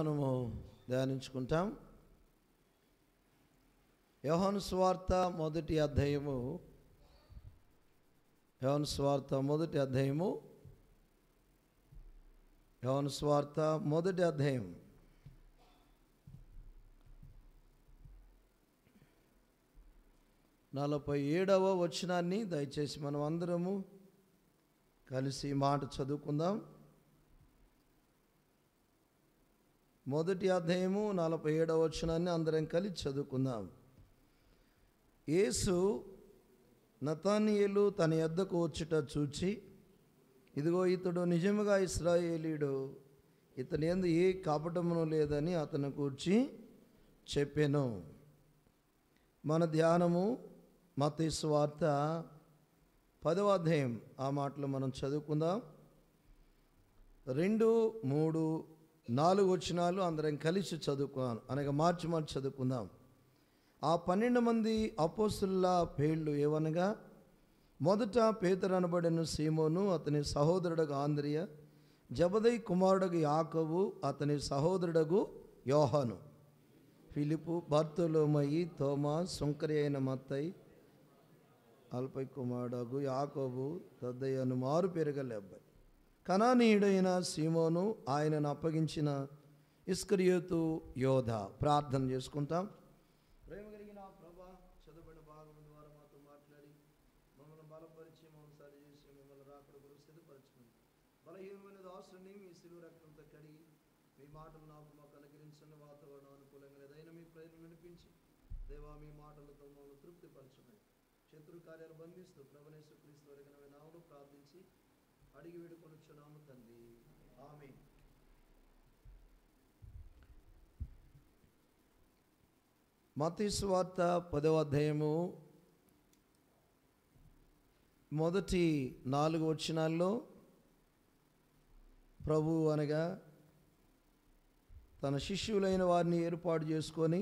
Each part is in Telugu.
మనము ధ్యానించుకుంటాం యోహన్ స్వార్త మొదటి అధ్యయము యోహన్ స్వార్త మొదటి అధ్యయము యోహన్ స్వార్త మొదటి అధ్యాయం నలభై ఏడవ వచనాన్ని దయచేసి మనం అందరము కలిసి మాట చదువుకుందాం మొదటి అధ్యాయము నలభై ఏడవ వచనాన్ని అందరం కలిసి చదువుకుందాం యేసు నతానియలు తన ఎద్దకు వచ్చిట చూచి ఇదిగో ఇతడు నిజముగా ఇస్రాయేలీడు ఇతని ఎందు ఏ కాపటమును లేదని అతను కూర్చి చెప్పాను మన ధ్యానము మత స్వార్త పదవ అధ్యాయం ఆ మాటలు మనం చదువుకుందాం రెండు మూడు నాలుగు వచ్చినాలు అందరం కలిసి చదువుకున్నాను అనగా మార్చి మార్చి చదువుకుందాం ఆ పన్నెండు మంది అపోస్తుల పేళ్ళు ఏవనగా మొదట పేతరు అనబడిన సీమోను అతని సహోదరుడగు ఆంధ్రియ జబదై కుమారుడగు యాకవు అతని సహోదరుడగు యోహాను ఫిలిపు బర్తులోమయి తోమా సుంకరి అయిన మత్తయి అల్పై కుమారుడగు యాకవు తద్దయ్యను మారు పెరగలే అబ్బాయి కనానీయుడైన సీమోను ఆయనను అప్పగించిన ఇస్కరియోతు యోధ ప్రార్థన చేసుకుంటాం ప్రేమ కలిగిన ప్రభా చదువుబడిన భాగం ద్వారా మాతో మాట్లాడి మమ్మల్ని బలపరిచి మమ్మల్ని సరి చేసి మమ్మల్ని రాకడ గురించి బలహీనమైన దాసుని మీ శిలువ రక్తంతో కడిగి మీ మాటలు నాకు మాకు అనుగ్రహించిన వాతావరణం అనుకూలంగా లేదైనా మీ ప్రయత్నం వినిపించి దేవా మీ మాటలతో మమ్మల్ని తృప్తిపరచమని శత్రు కార్యాలు బంధిస్తూ ప్రభనేశ్వర క్రీస్తు వరకు నామను ప్రార్థించి అడిగి వేడుకొని మతీశ్వార్త పదవ అధ్యాయము మొదటి నాలుగు వచనాల్లో ప్రభు అనగా తన శిష్యులైన వారిని ఏర్పాటు చేసుకొని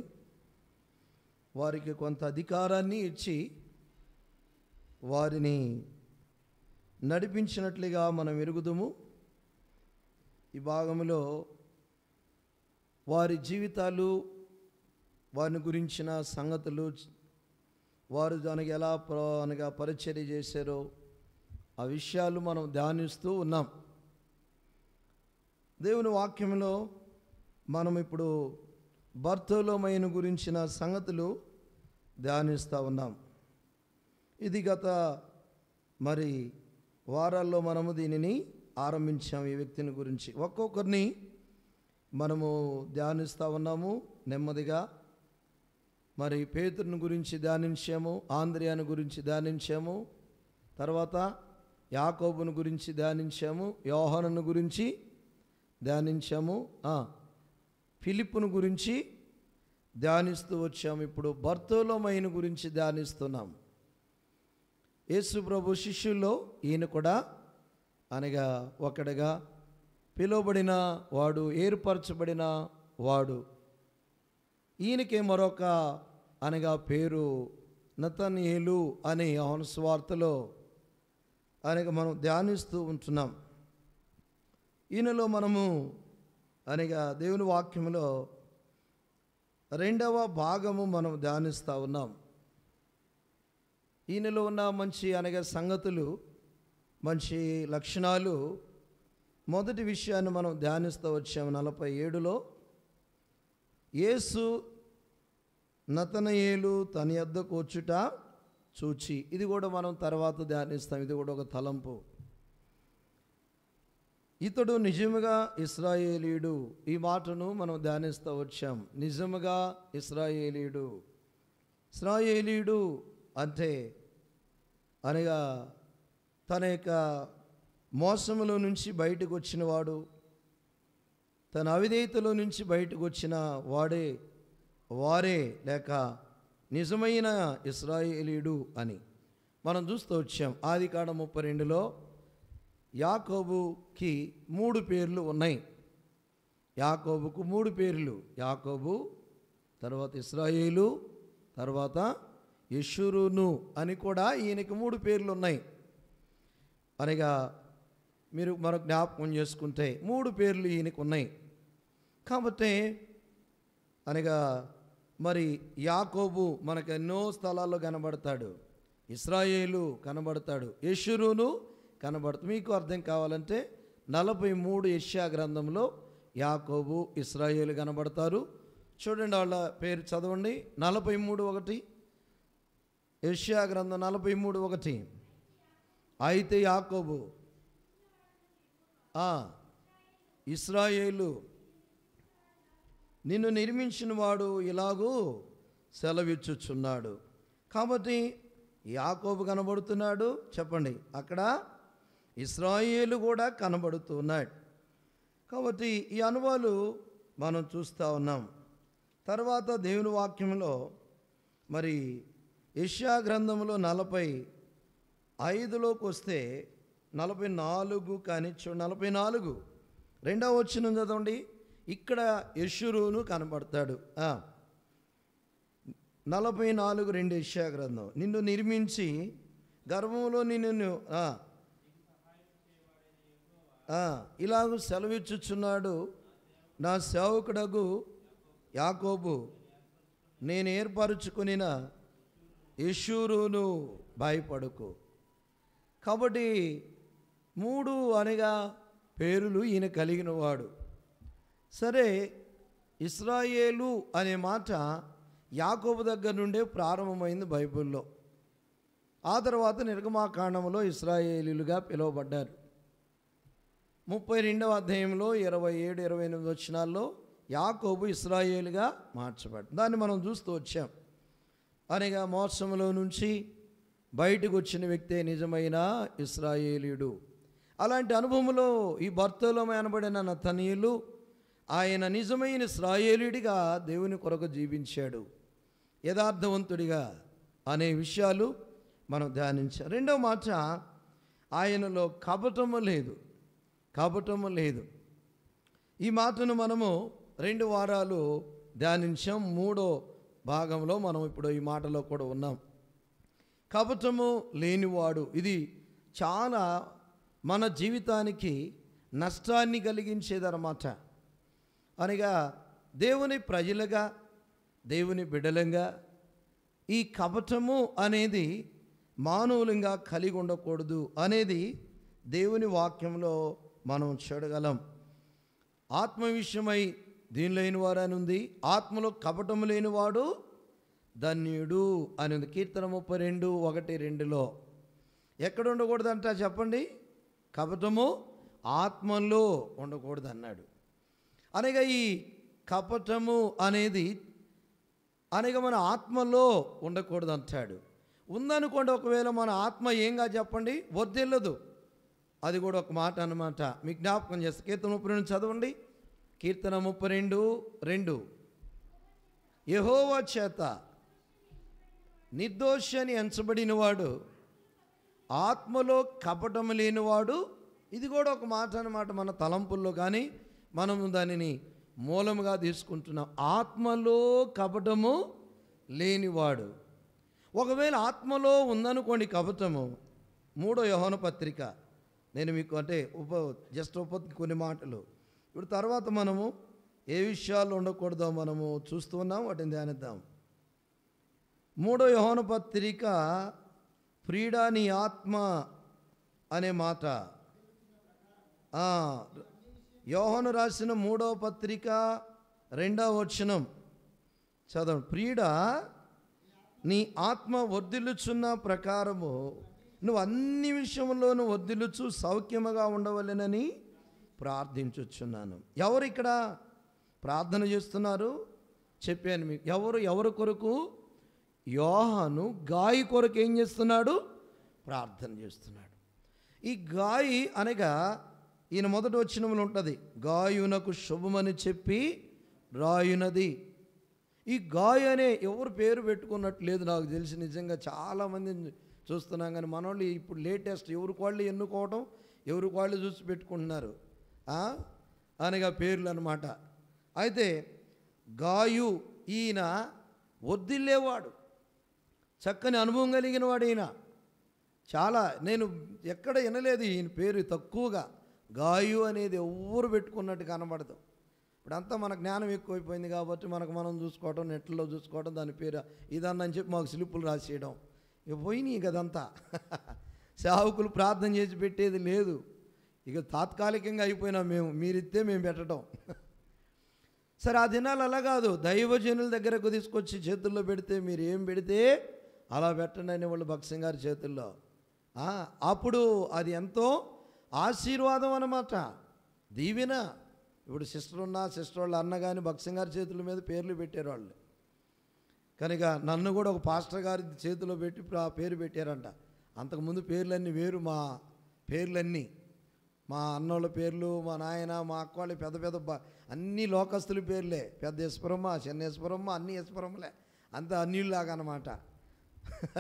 వారికి కొంత అధికారాన్ని ఇచ్చి వారిని నడిపించినట్లుగా మనం ఎరుగుదము ఈ భాగంలో వారి జీవితాలు వారిని గురించిన సంగతులు వారు దానికి ఎలా అనగా పరిచర్య చేశారో ఆ విషయాలు మనం ధ్యానిస్తూ ఉన్నాం దేవుని వాక్యంలో మనం ఇప్పుడు భర్తలోమైన గురించిన సంగతులు ధ్యానిస్తూ ఉన్నాం ఇది గత మరి వారాల్లో మనము దీనిని ఆరంభించాము ఈ వ్యక్తిని గురించి ఒక్కొక్కరిని మనము ధ్యానిస్తూ ఉన్నాము నెమ్మదిగా మరి పేతురుని గురించి ధ్యానించాము ఆంధ్రియాని గురించి ధ్యానించాము తర్వాత యాకోబును గురించి ధ్యానించాము యోహనను గురించి ధ్యానించాము ఫిలిప్పును గురించి ధ్యానిస్తూ వచ్చాము ఇప్పుడు బర్తోలోమైన గురించి ధ్యానిస్తున్నాం యేసు ప్రభు శిష్యుల్లో ఈయన కూడా అనగా ఒకడుగా పిలువబడిన వాడు ఏర్పరచబడిన వాడు ఈయనకే మరొక అనగా పేరు నతనీయులు అనే యోహన స్వార్తలో అనేక మనం ధ్యానిస్తూ ఉంటున్నాం ఈయనలో మనము అనగా దేవుని వాక్యంలో రెండవ భాగము మనం ధ్యానిస్తూ ఉన్నాం ఈయనలో ఉన్న మంచి అనగా సంగతులు మంచి లక్షణాలు మొదటి విషయాన్ని మనం ధ్యానిస్తూ వచ్చాము నలభై ఏడులో ఏసు నతనయేలు తన యొద్దకు కూర్చుట చూచి ఇది కూడా మనం తర్వాత ధ్యానిస్తాం ఇది కూడా ఒక తలంపు ఇతడు నిజముగా ఇస్రాయేలీడు ఈ మాటను మనం ధ్యానిస్తూ వచ్చాం నిజముగా ఇస్రాయేలీడు ఇస్రాయేలీడు అంటే అనగా తన యొక్క మోసములో నుంచి బయటకు వచ్చినవాడు తన అవిధేయతలో నుంచి బయటకు వచ్చిన వాడే వారే లేక నిజమైన ఇస్రాయిలీడు అని మనం చూస్తూ వచ్చాం ఆది కాడ ముప్పై రెండులో యాకోబుకి మూడు పేర్లు ఉన్నాయి యాకోబుకు మూడు పేర్లు యాకోబు తర్వాత ఇస్రాయేలు తర్వాత యశురును అని కూడా ఈయనకి మూడు పేర్లు ఉన్నాయి అనగా మీరు మరో జ్ఞాపకం చేసుకుంటే మూడు పేర్లు ఈయనకు ఉన్నాయి కాబట్టి అనగా మరి యాకోబు మనకు ఎన్నో స్థలాల్లో కనబడతాడు ఇస్రాయేలు కనబడతాడు యశురును కనబడుతు మీకు అర్థం కావాలంటే నలభై మూడు యష్యా గ్రంథంలో యాకోబు ఇస్రాయేలు కనబడతారు చూడండి వాళ్ళ పేరు చదవండి నలభై మూడు ఒకటి యష్యా గ్రంథం నలభై మూడు ఒకటి అయితే యాకోబు ఇస్రాయేలు నిన్ను నిర్మించిన వాడు ఇలాగూ సెలవిచ్చుచున్నాడు కాబట్టి యాకోబు కనబడుతున్నాడు చెప్పండి అక్కడ ఇస్రాయేలు కూడా కనబడుతున్నాడు కాబట్టి ఈ అనుభవాలు మనం చూస్తూ ఉన్నాం తర్వాత దేవుని వాక్యంలో మరి ఇష్యా గ్రంథంలో నలభై ఐదులోకి వస్తే నలభై నాలుగు కానీ నలభై నాలుగు రెండవ వచ్చిన చదవండి ఇక్కడ యశురును కనబడతాడు నలభై నాలుగు రెండు ఇషా గ్రంథం నిన్ను నిర్మించి గర్భంలో నిన్ను ఇలాగ సెలవిచ్చుచున్నాడు నా సేవకుడగు యాకోబు నేను ఏర్పరుచుకునిన యశూరును భయపడుకు కాబట్టి మూడు అనగా పేరులు ఈయన కలిగిన వాడు సరే ఇస్రాయేలు అనే మాట యాకోబు దగ్గర నుండే ప్రారంభమైంది బైబిల్లో ఆ తర్వాత నిర్గమాకాండంలో ఇస్రాయేలీలుగా పిలువబడ్డారు ముప్పై రెండవ అధ్యాయంలో ఇరవై ఏడు ఇరవై ఎనిమిది వచ్చినాల్లో యాకోబు ఇస్రాయేలుగా మార్చబడ్డారు దాన్ని మనం చూస్తూ వచ్చాం అనగా మోసంలో నుంచి బయటకు వచ్చిన వ్యక్తే నిజమైన ఇస్రాయేలీయుడు అలాంటి అనుభవంలో ఈ భర్తలో అనబడిన తనీయులు ఆయన నిజమైన శ్రాయేలుడిగా దేవుని కొరకు జీవించాడు యథార్థవంతుడిగా అనే విషయాలు మనం ధ్యానించాం రెండవ మాట ఆయనలో కపటము లేదు కపటము లేదు ఈ మాటను మనము రెండు వారాలు ధ్యానించాం మూడో భాగంలో మనం ఇప్పుడు ఈ మాటలో కూడా ఉన్నాం కపటము లేనివాడు ఇది చాలా మన జీవితానికి నష్టాన్ని కలిగించేదన్నమాట అనగా దేవుని ప్రజలుగా దేవుని బిడలంగా ఈ కపటము అనేది మానవులంగా కలిగి ఉండకూడదు అనేది దేవుని వాక్యంలో మనం చూడగలం ఆత్మ విషయమై దీని లేనివారు అని ఉంది ఆత్మలో కపటం లేనివాడు ధన్యుడు అని ఉంది కీర్తన ముప్పై రెండు ఒకటి రెండులో ఎక్కడ ఉండకూడదంట చెప్పండి కపటము ఆత్మలో ఉండకూడదు అన్నాడు అనగా ఈ కపటము అనేది అనగా మన ఆత్మలో ఉండకూడదు అంటాడు ఉందనుకోండి ఒకవేళ మన ఆత్మ ఏంగా చెప్పండి వద్దెల్లదు అది కూడా ఒక మాట అనమాట మీ జ్ఞాపకం చేస్తే కీర్తన ముప్పై రెండు చదవండి కీర్తన ముప్పై రెండు రెండు యహోవా చేత నిర్దోషి అని ఎంచబడినవాడు ఆత్మలో కపటము లేనివాడు ఇది కూడా ఒక మాట అనమాట మన తలంపుల్లో కానీ మనము దానిని మూలముగా తీసుకుంటున్నాం ఆత్మలో కపటము లేనివాడు ఒకవేళ ఆత్మలో ఉందనుకోండి కపటము మూడో యహోన పత్రిక నేను మీకు అంటే ఉప జస్ట్ ఉప కొన్ని మాటలు ఇప్పుడు తర్వాత మనము ఏ విషయాలు ఉండకూడదో మనము చూస్తున్నాం వాటిని ధ్యానిద్దాం మూడో యహోన పత్రిక ఫ్రీడా నీ ఆత్మ అనే మాట యోహను రాసిన మూడవ పత్రిక రెండవ వచనం చదవండి ప్రీడ నీ ఆత్మ వర్ధిల్లుచున్న ప్రకారము నువ్వు అన్ని విషయంలోనూ వర్ధిల్లుచు సౌఖ్యముగా ఉండవలెనని ప్రార్థించుచున్నాను ఎవరు ఇక్కడ ప్రార్థన చేస్తున్నారు చెప్పాను మీకు ఎవరు ఎవరి కొరకు యోహను గాయి కొరకు ఏం చేస్తున్నాడు ప్రార్థన చేస్తున్నాడు ఈ గాయి అనగా ఈయన మొదటి వచ్చినములు ఉంటుంది గాయునకు శుభమని చెప్పి రాయునది ఈ గాయ అనే ఎవరు పేరు పెట్టుకున్నట్టు లేదు నాకు తెలిసి నిజంగా చాలామంది చూస్తున్నాం కానీ మనోళ్ళు ఇప్పుడు లేటెస్ట్ ఎవరి వాళ్ళు ఎన్నుకోవడం ఎవరి వాళ్ళు చూసి పెట్టుకుంటున్నారు అనగా పేర్లు అనమాట అయితే గాయు ఈయన వద్దిల్లేవాడు చక్కని అనుభవం కలిగిన వాడు ఈయన చాలా నేను ఎక్కడ వినలేదు ఈయన పేరు తక్కువగా గాయు అనేది ఎవరు పెట్టుకున్నట్టు కనబడదు ఇప్పుడంతా మన జ్ఞానం ఎక్కువైపోయింది కాబట్టి మనకు మనం చూసుకోవటం నెట్లో చూసుకోవటం దాని పేరు ఇదన్న అని చెప్పి మాకు స్లిప్పులు రాసేయడం ఇక పోయినాయి కదంతా సేవకులు ప్రార్థన చేసి పెట్టేది లేదు ఇక తాత్కాలికంగా అయిపోయినా మేము మీరిస్తే మేము పెట్టడం సరే ఆ దినాలు అలా కాదు దైవజనుల దగ్గరకు తీసుకొచ్చి చేతుల్లో పెడితే మీరు ఏం పెడితే అలా పెట్టండి వాళ్ళు భక్సింగ్ గారి చేతుల్లో అప్పుడు అది ఎంతో ఆశీర్వాదం అనమాట దీవెన ఇప్పుడు సిస్టర్ ఉన్న సిస్టర్ వాళ్ళు అన్న కానీ భక్సం గారి చేతుల మీద పేర్లు పెట్టారు వాళ్ళు కనుక నన్ను కూడా ఒక పాస్టర్ గారి చేతిలో పెట్టి ఆ పేరు పెట్టారంట అంతకుముందు పేర్లన్నీ వేరు మా పేర్లన్నీ మా అన్నోళ్ళ పేర్లు మా నాయన మా అక్క వాళ్ళు పెద్ద పెద్ద అన్ని లోకస్తుల పేర్లే పెద్ద యశ్వరమ్మ చిన్న యశ్వరమ్మ అన్ని యశ్వరమ్మలే అంత అన్నిళ్ళులాగా అనమాట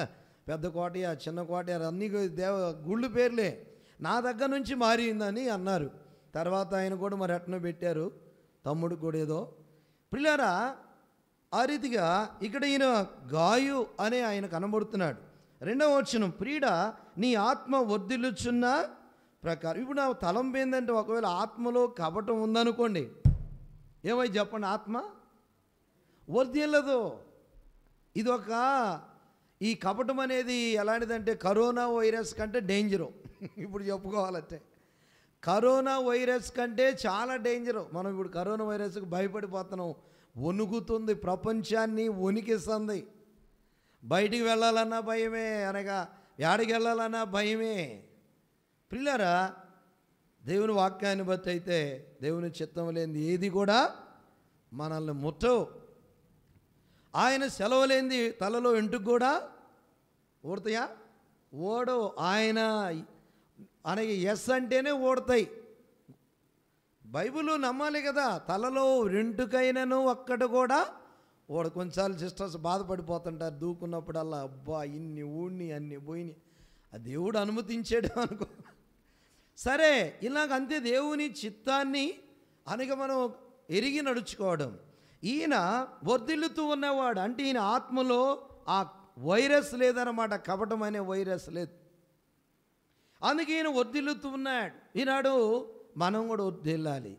పెద్ద కోటయ్య చిన్న కోటయ అన్ని దేవ గుళ్ళు పేర్లే నా దగ్గర నుంచి మారిందని అన్నారు తర్వాత ఆయన కూడా మరి అట్న పెట్టారు తమ్ముడు కూడా ఏదో పిల్లరా ఆ రీతిగా ఇక్కడ ఈయన గాయు అనే ఆయన కనబడుతున్నాడు రెండవ వచ్చిన ప్రీడ నీ ఆత్మ వర్ధిల్లుచున్న ప్రకారం ఇప్పుడు నా తలంపు ఏంటంటే ఒకవేళ ఆత్మలో కపటం ఉందనుకోండి ఏమై చెప్పండి ఆత్మ వర్ధిల్లదు ఒక ఈ కపటం అనేది ఎలాంటిదంటే కరోనా వైరస్ కంటే డేంజరు ఇప్పుడు చెప్పుకోవాలంటే కరోనా వైరస్ కంటే చాలా డేంజర్ మనం ఇప్పుడు కరోనా వైరస్కి భయపడిపోతున్నాం వణుకుతుంది ప్రపంచాన్ని వణికిస్తుంది బయటికి వెళ్ళాలన్నా భయమే అనగా ఏడికి వెళ్ళాలన్నా భయమే పిల్లరా దేవుని వాక్యాన్ని బట్టి అయితే దేవుని చిత్తం లేనిది ఏది కూడా మనల్ని ముట్టవు ఆయన సెలవు లేనిది తలలో ఇంటికి కూడా ఊడతాయా ఓడో ఆయన అనకి ఎస్ అంటేనే ఓడతాయి బైబిల్ నమ్మాలి కదా తలలో రెండుకైనాను ఒక్కడు కూడా వాడు కొంచెంసార్లు సిస్టర్స్ బాధపడిపోతుంటారు దూకున్నప్పుడల్లా అబ్బా ఇన్ని ఊడిని అన్ని పోయిని ఆ దేవుడు అనుమతించాడు అనుకో సరే ఇలాగ అంతే దేవుని చిత్తాన్ని అనగా మనం ఎరిగి నడుచుకోవడం ఈయన వర్ధిల్లుతూ ఉన్నవాడు అంటే ఈయన ఆత్మలో ఆ వైరస్ లేదన్నమాట కపటం అనే వైరస్ లేదు అందుకే ఈయన ఉన్నాడు ఈనాడు మనం కూడా వర్దిల్లాలి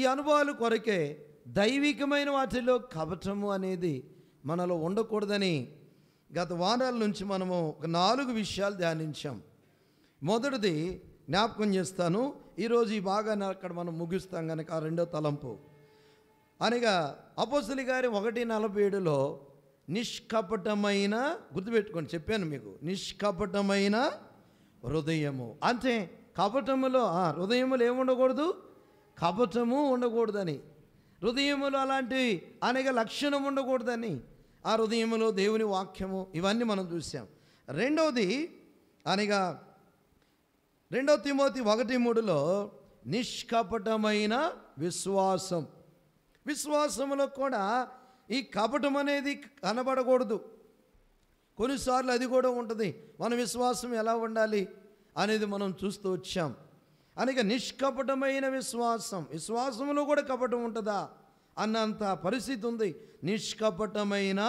ఈ అనుభవాలు కొరకే దైవికమైన వాటిలో కవచము అనేది మనలో ఉండకూడదని గత వారాల నుంచి మనము ఒక నాలుగు విషయాలు ధ్యానించాం మొదటిది జ్ఞాపకం చేస్తాను ఈరోజు ఈ బాగా అక్కడ మనం ముగిస్తాం కనుక ఆ రెండో తలంపు అనగా అపోసలి గారి ఒకటి నలభై ఏడులో నిష్కపటమైన గుర్తుపెట్టుకొని చెప్పాను మీకు నిష్కపటమైన హృదయము అంటే కపటములో హృదయములు ఏముండకూడదు కపటము ఉండకూడదని హృదయములు అలాంటి అనేక లక్షణం ఉండకూడదని ఆ హృదయములో దేవుని వాక్యము ఇవన్నీ మనం చూసాం రెండవది అనగా రెండవ తిమోతి ఒకటి మూడులో నిష్కపటమైన విశ్వాసం విశ్వాసములో కూడా ఈ కపటం అనేది కనబడకూడదు కొన్నిసార్లు అది కూడా ఉంటుంది మన విశ్వాసం ఎలా ఉండాలి అనేది మనం చూస్తూ వచ్చాం అనగా నిష్కపటమైన విశ్వాసం విశ్వాసంలో కూడా కపటం ఉంటుందా అన్నంత పరిస్థితి ఉంది నిష్కపటమైన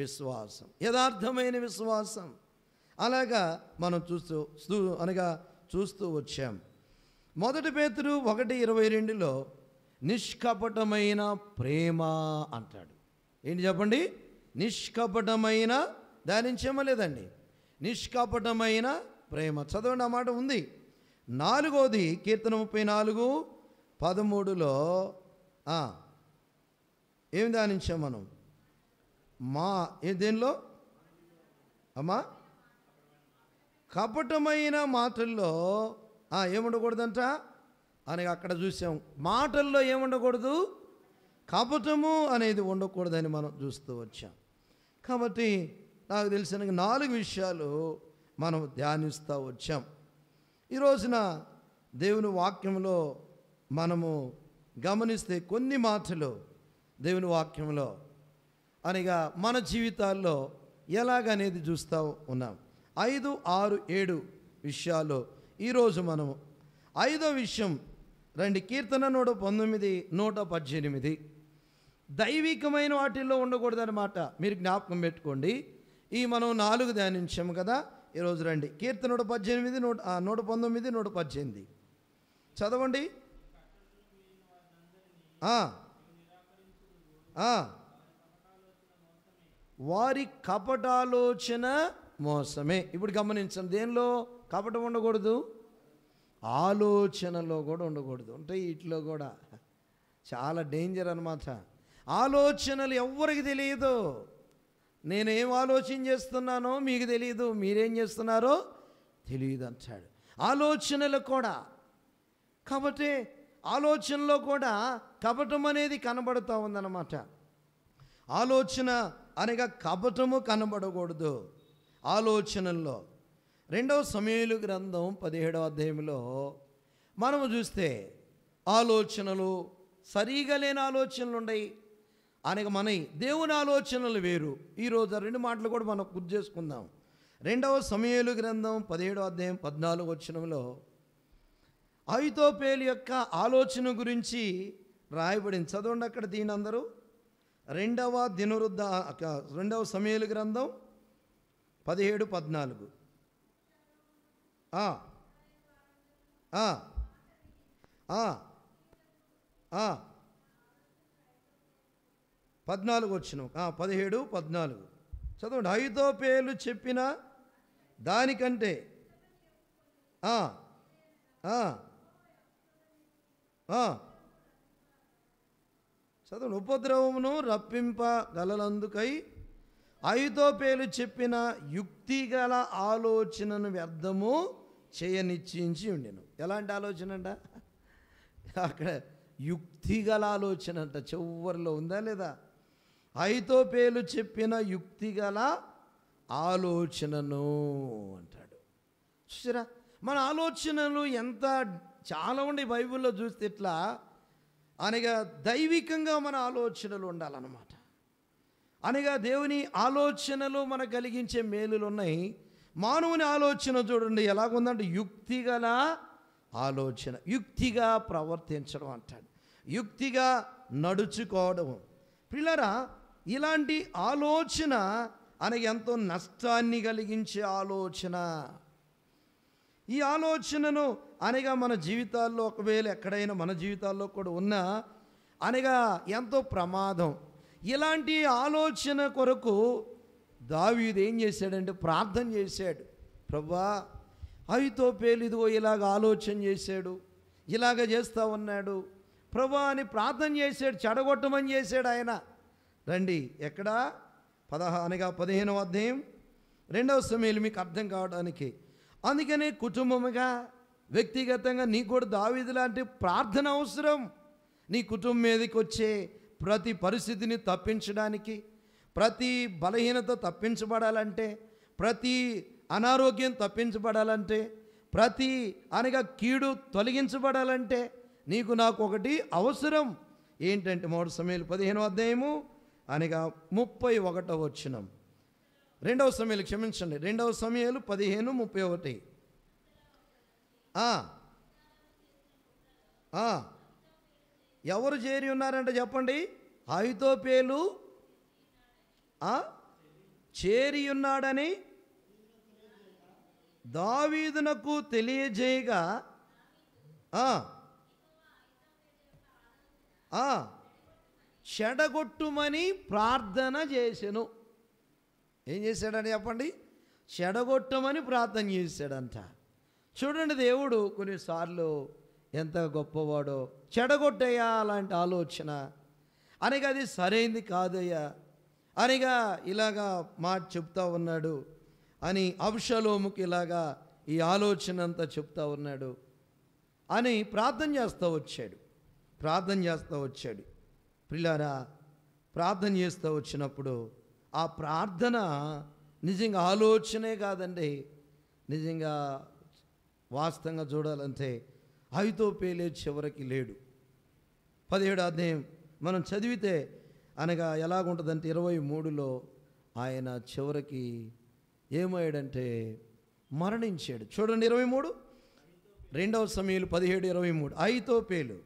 విశ్వాసం యథార్థమైన విశ్వాసం అలాగా మనం చూస్తూ అనగా చూస్తూ వచ్చాం మొదటి పేతురు ఒకటి ఇరవై రెండులో నిష్కపటమైన ప్రేమ అంటాడు ఏంటి చెప్పండి నిష్కపటమైన ధ్యానించేమలేదండి నిష్కపటమైన ప్రేమ చదవండి ఆ మాట ఉంది నాలుగోది కీర్తన ముప్పై నాలుగు పదమూడులో ఏమి దానించాం మనం మా ఏ దేనిలో అమ్మా కపటమైన మాటల్లో ఏముండకూడదంట అని అక్కడ చూసాం మాటల్లో ఏముండకూడదు కపటము అనేది ఉండకూడదని మనం చూస్తూ వచ్చాం కాబట్టి నాకు తెలిసిన నాలుగు విషయాలు మనం ధ్యానిస్తూ వచ్చాం ఈ రోజున దేవుని వాక్యంలో మనము గమనిస్తే కొన్ని మాటలు దేవుని వాక్యంలో అనగా మన జీవితాల్లో ఎలాగనేది చూస్తూ ఉన్నాం ఐదు ఆరు ఏడు విషయాలు ఈరోజు మనము ఐదో విషయం రెండు కీర్తన నూట పంతొమ్మిది నూట పద్దెనిమిది దైవికమైన వాటిల్లో ఉండకూడదన్నమాట మీరు జ్ఞాపకం పెట్టుకోండి ఈ మనం నాలుగు ధ్యానించాము కదా ఈరోజు రండి కీర్తన నూట పద్దెనిమిది నూట నూట పంతొమ్మిది నూట పద్దెనిమిది చదవండి వారి కపటాలోచన మోసమే ఇప్పుడు గమనించండి దేనిలో కపటం ఉండకూడదు ఆలోచనలో కూడా ఉండకూడదు అంటే ఇట్లో కూడా చాలా డేంజర్ అనమాట ఆలోచనలు ఎవ్వరికి తెలియదు నేనేం ఆలోచన చేస్తున్నానో మీకు తెలియదు మీరేం చేస్తున్నారో తెలియదు అంటాడు ఆలోచనలు కూడా కాబట్టి ఆలోచనలో కూడా కపటం అనేది కనబడుతూ ఉందన్నమాట ఆలోచన అనగా కపటము కనబడకూడదు ఆలోచనల్లో రెండవ సమయలు గ్రంథం పదిహేడవ అధ్యాయంలో మనము చూస్తే ఆలోచనలు సరిగా లేని ఆలోచనలు ఉన్నాయి అనగా మన దేవుని ఆలోచనలు వేరు ఈరోజు ఆ రెండు మాటలు కూడా మనం గుర్తు చేసుకుందాం రెండవ సమయలు గ్రంథం పదిహేడవ అధ్యాయం పద్నాలుగు వచ్చినంలో ఐతోపేలు యొక్క ఆలోచన గురించి రాయబడింది చదవండి అక్కడ దీని అందరూ రెండవ దినవృద్ధ రెండవ సమయలు గ్రంథం పదిహేడు పద్నాలుగు ఆ ఆ ఆ పద్నాలుగు వచ్చిన పదిహేడు పద్నాలుగు చదవండి ఐదో పేర్లు చెప్పిన దానికంటే చదవండి ఉపద్రవమును ఐదో ఐతోపేలు చెప్పిన యుక్తి గల ఆలోచనను వ్యర్థము చేయనిశ్చయించి ఉండెను ఎలాంటి ఆలోచన అంట అక్కడ యుక్తిగల ఆలోచన అంట చివరిలో ఉందా లేదా పేలు చెప్పిన యుక్తి గల ఆలోచనను అంటాడు చూసారా మన ఆలోచనలు ఎంత చాలా ఉండి బైబిల్లో చూస్తే ఇట్లా అనగా దైవికంగా మన ఆలోచనలు ఉండాలన్నమాట అనగా దేవుని ఆలోచనలు మనకు కలిగించే మేలులు ఉన్నాయి మానవుని ఆలోచన చూడండి ఎలాగుందంటే యుక్తి గల ఆలోచన యుక్తిగా ప్రవర్తించడం అంటాడు యుక్తిగా నడుచుకోవడం పిల్లరా ఇలాంటి ఆలోచన అనగా ఎంతో నష్టాన్ని కలిగించే ఆలోచన ఈ ఆలోచనను అనగా మన జీవితాల్లో ఒకవేళ ఎక్కడైనా మన జీవితాల్లో కూడా ఉన్నా అనగా ఎంతో ప్రమాదం ఇలాంటి ఆలోచన కొరకు దావీది ఏం చేశాడంటే ప్రార్థన చేశాడు ప్రభా అవితో పేలిదిగో ఇలాగ ఆలోచన చేశాడు ఇలాగ చేస్తూ ఉన్నాడు ప్రభా అని ప్రార్థన చేశాడు చెడగొట్టమని చేశాడు ఆయన రండి ఎక్కడ పదహా అనగా పదిహేనవ అధ్యాయం రెండవ సమయంలో మీకు అర్థం కావడానికి అందుకనే కుటుంబముగా వ్యక్తిగతంగా నీకు కూడా దావీది లాంటి ప్రార్థన అవసరం నీ కుటుంబం మీదకి వచ్చే ప్రతి పరిస్థితిని తప్పించడానికి ప్రతి బలహీనత తప్పించబడాలంటే ప్రతి అనారోగ్యం తప్పించబడాలంటే ప్రతి అనగా కీడు తొలగించబడాలంటే నీకు నాకు ఒకటి అవసరం ఏంటంటే మూడు సమయాలు పదిహేను అధ్యాయము అనగా ముప్పై ఒకటో వచ్చినం రెండవ సమయాలు క్షమించండి రెండవ సమయాలు పదిహేను ముప్పై ఒకటి ఎవరు చేరి ఉన్నారంటే చెప్పండి ఐతోపేలు చేరి ఉన్నాడని దావీదునకు తెలియజేయగా చెడగొట్టుమని ప్రార్థన చేశాను ఏం చేశాడని చెప్పండి చెడగొట్టమని ప్రార్థన చేశాడంట చూడండి దేవుడు కొన్నిసార్లు ఎంత గొప్పవాడో చెడగొట్టయ్యా అలాంటి ఆలోచన అనగా అది సరైంది కాదయ్యా అనగా ఇలాగా మాట చెప్తా ఉన్నాడు అని అంశలోముకి ఇలాగా ఈ ఆలోచన అంతా చెప్తా ఉన్నాడు అని ప్రార్థన చేస్తూ వచ్చాడు ప్రార్థన చేస్తూ వచ్చాడు ప్రిలారా ప్రార్థన చేస్తూ వచ్చినప్పుడు ఆ ప్రార్థన నిజంగా ఆలోచనే కాదండి నిజంగా వాస్తవంగా చూడాలంటే పేలే చివరికి లేడు పదిహేడు అధ్యాయం మనం చదివితే అనగా ఎలాగుంటుందంటే ఇరవై మూడులో ఆయన చివరికి ఏమయ్యాడంటే మరణించాడు చూడండి ఇరవై మూడు రెండవ సమయంలో పదిహేడు ఇరవై మూడు పేలు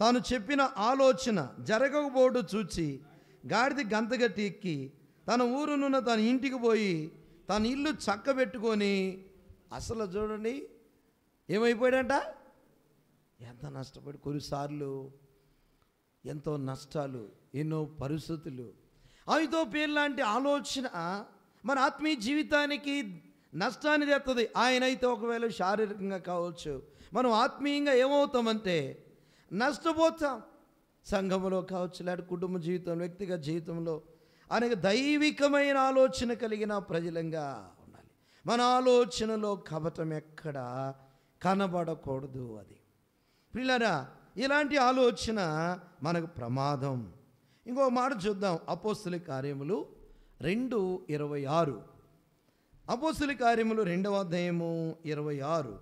తాను చెప్పిన ఆలోచన జరగకపోవడం చూచి గాడిది గంతగట్టి ఎక్కి తన ఊరునున్న తన ఇంటికి పోయి తన ఇల్లు చక్కబెట్టుకొని అసలు చూడండి ఏమైపోయాడంట ఎంత నష్టపడి కొన్నిసార్లు ఎంతో నష్టాలు ఎన్నో పరిస్థితులు అవితో పేరు లాంటి ఆలోచన మన ఆత్మీయ జీవితానికి నష్టాన్ని తెస్తుంది ఆయన అయితే ఒకవేళ శారీరకంగా కావచ్చు మనం ఆత్మీయంగా ఏమవుతామంటే నష్టపోతాం సంఘంలో కావచ్చు లేదా కుటుంబ జీవితం వ్యక్తిగత జీవితంలో అనేక దైవికమైన ఆలోచన కలిగిన ప్రజలంగా ఉండాలి మన ఆలోచనలో కపటం ఎక్కడ కనబడకూడదు అది పిల్లరా ఇలాంటి ఆలోచన మనకు ప్రమాదం ఇంకో మాట చూద్దాం అపోస్తుల కార్యములు రెండు ఇరవై ఆరు అపోస్తుల కార్యములు రెండవ అధ్యాయము ఇరవై ఆరు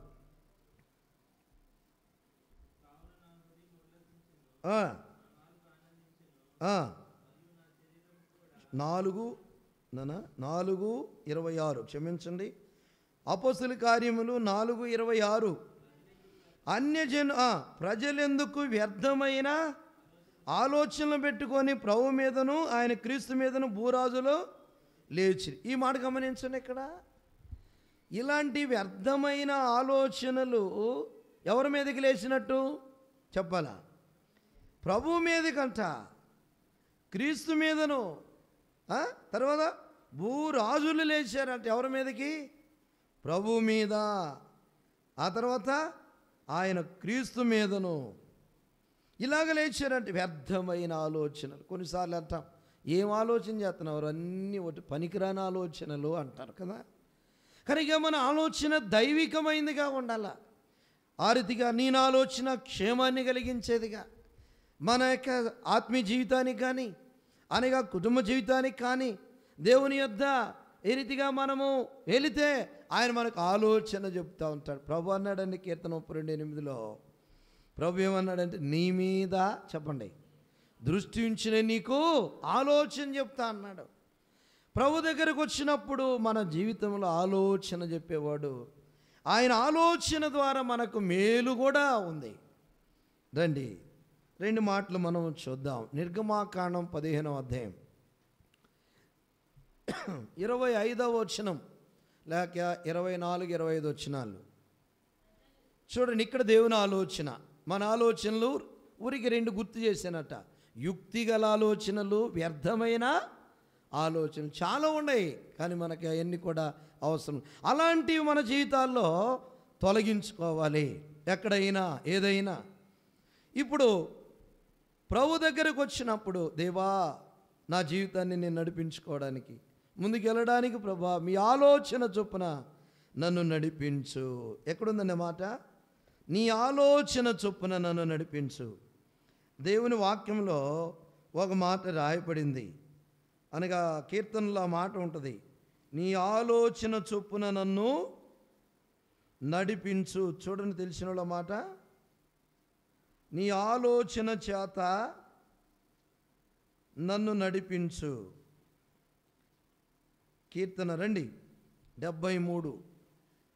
నాలుగు నా నాలుగు ఇరవై ఆరు క్షమించండి అపోసుల కార్యములు నాలుగు ఇరవై ఆరు అన్యజను ప్రజలెందుకు వ్యర్థమైన ఆలోచనలు పెట్టుకొని ప్రభు మీదను ఆయన క్రీస్తు మీదను భూరాజులో లేచి ఈ మాట గమనించండి ఇక్కడ ఇలాంటి వ్యర్థమైన ఆలోచనలు ఎవరి మీదకి లేచినట్టు చెప్పాలా ప్రభు కంట క్రీస్తు మీదను తర్వాత భూరాజులు లేచారంట ఎవరి మీదకి ప్రభు మీద ఆ తర్వాత ఆయన క్రీస్తు మీదను ఇలాగ లేచారంటే వ్యర్థమైన ఆలోచనలు కొన్నిసార్లు అంటాం ఏం ఆలోచన చేస్తున్నారు అన్నీ ఒకటి పనికిరాని ఆలోచనలు అంటారు కదా కానీ మన ఆలోచన దైవికమైందిగా ఉండాల ఆ రీతిగా నేను ఆలోచన క్షేమాన్ని కలిగించేదిగా మన యొక్క ఆత్మీయ జీవితానికి కానీ అనగా కుటుంబ జీవితానికి కానీ దేవుని యొద్ద ఏ రీతిగా మనము వెళితే ఆయన మనకు ఆలోచన చెప్తూ ఉంటాడు ప్రభు అన్నాడండి కీర్తన ముప్పై రెండు ఎనిమిదిలో ప్రభు ఏమన్నాడంటే నీ మీద చెప్పండి దృష్టి ఉంచిన నీకు ఆలోచన చెప్తా అన్నాడు ప్రభు దగ్గరకు వచ్చినప్పుడు మన జీవితంలో ఆలోచన చెప్పేవాడు ఆయన ఆలోచన ద్వారా మనకు మేలు కూడా ఉంది రండి రెండు మాటలు మనం చూద్దాం నిర్గమాకాండం పదిహేనవ అధ్యాయం ఇరవై ఐదవ వచనం లేక ఇరవై నాలుగు ఇరవై ఐదు వచనాలు చూడండి ఇక్కడ దేవుని ఆలోచన మన ఆలోచనలు ఊరికి రెండు గుర్తు చేశానట యుక్తి గల ఆలోచనలు వ్యర్థమైన ఆలోచనలు చాలా ఉన్నాయి కానీ మనకి అవన్నీ కూడా అవసరం అలాంటివి మన జీవితాల్లో తొలగించుకోవాలి ఎక్కడైనా ఏదైనా ఇప్పుడు ప్రభు దగ్గరకు వచ్చినప్పుడు దేవా నా జీవితాన్ని నేను నడిపించుకోవడానికి ముందుకెళ్ళడానికి ప్రభా మీ ఆలోచన చొప్పున నన్ను నడిపించు ఎక్కడుందన్న మాట నీ ఆలోచన చొప్పున నన్ను నడిపించు దేవుని వాక్యంలో ఒక మాట రాయపడింది అనగా కీర్తనలో మాట ఉంటుంది నీ ఆలోచన చొప్పున నన్ను నడిపించు చూడని తెలిసిన మాట నీ ఆలోచన చేత నన్ను నడిపించు కీర్తన రండి డెబ్భై మూడు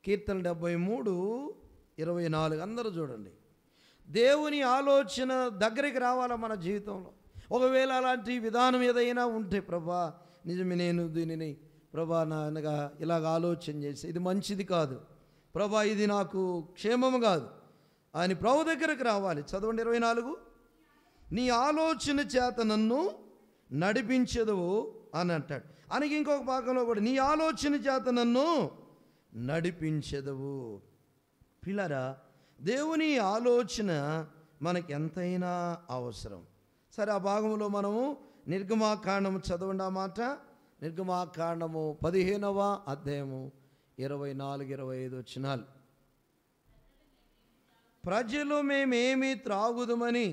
కీర్తన డెబ్భై మూడు ఇరవై నాలుగు అందరూ చూడండి దేవుని ఆలోచన దగ్గరికి రావాలా మన జీవితంలో ఒకవేళ అలాంటి విధానం ఏదైనా ఉంటే ప్రభా నిజమే నేను దీనిని ప్రభా నాయనగా ఇలాగ ఆలోచన చేసి ఇది మంచిది కాదు ప్రభా ఇది నాకు క్షేమం కాదు ఆయన ప్రభు దగ్గరకు రావాలి చదవండి ఇరవై నాలుగు నీ ఆలోచన చేత నన్ను నడిపించదు అని అంటాడు ఆయనకి ఇంకొక భాగంలో కూడా నీ ఆలోచన చేత నన్ను నడిపించదు పిల్లరా దేవుని ఆలోచన మనకి ఎంతైనా అవసరం సరే ఆ భాగంలో మనము నిర్గమాకాండము చదవండి ఆ మాట నిర్గమాకాండము పదిహేనవ అధ్యాయము ఇరవై నాలుగు ఇరవై ఐదు వచ్చినాలు ప్రజలు మేమేమి త్రాగుదమని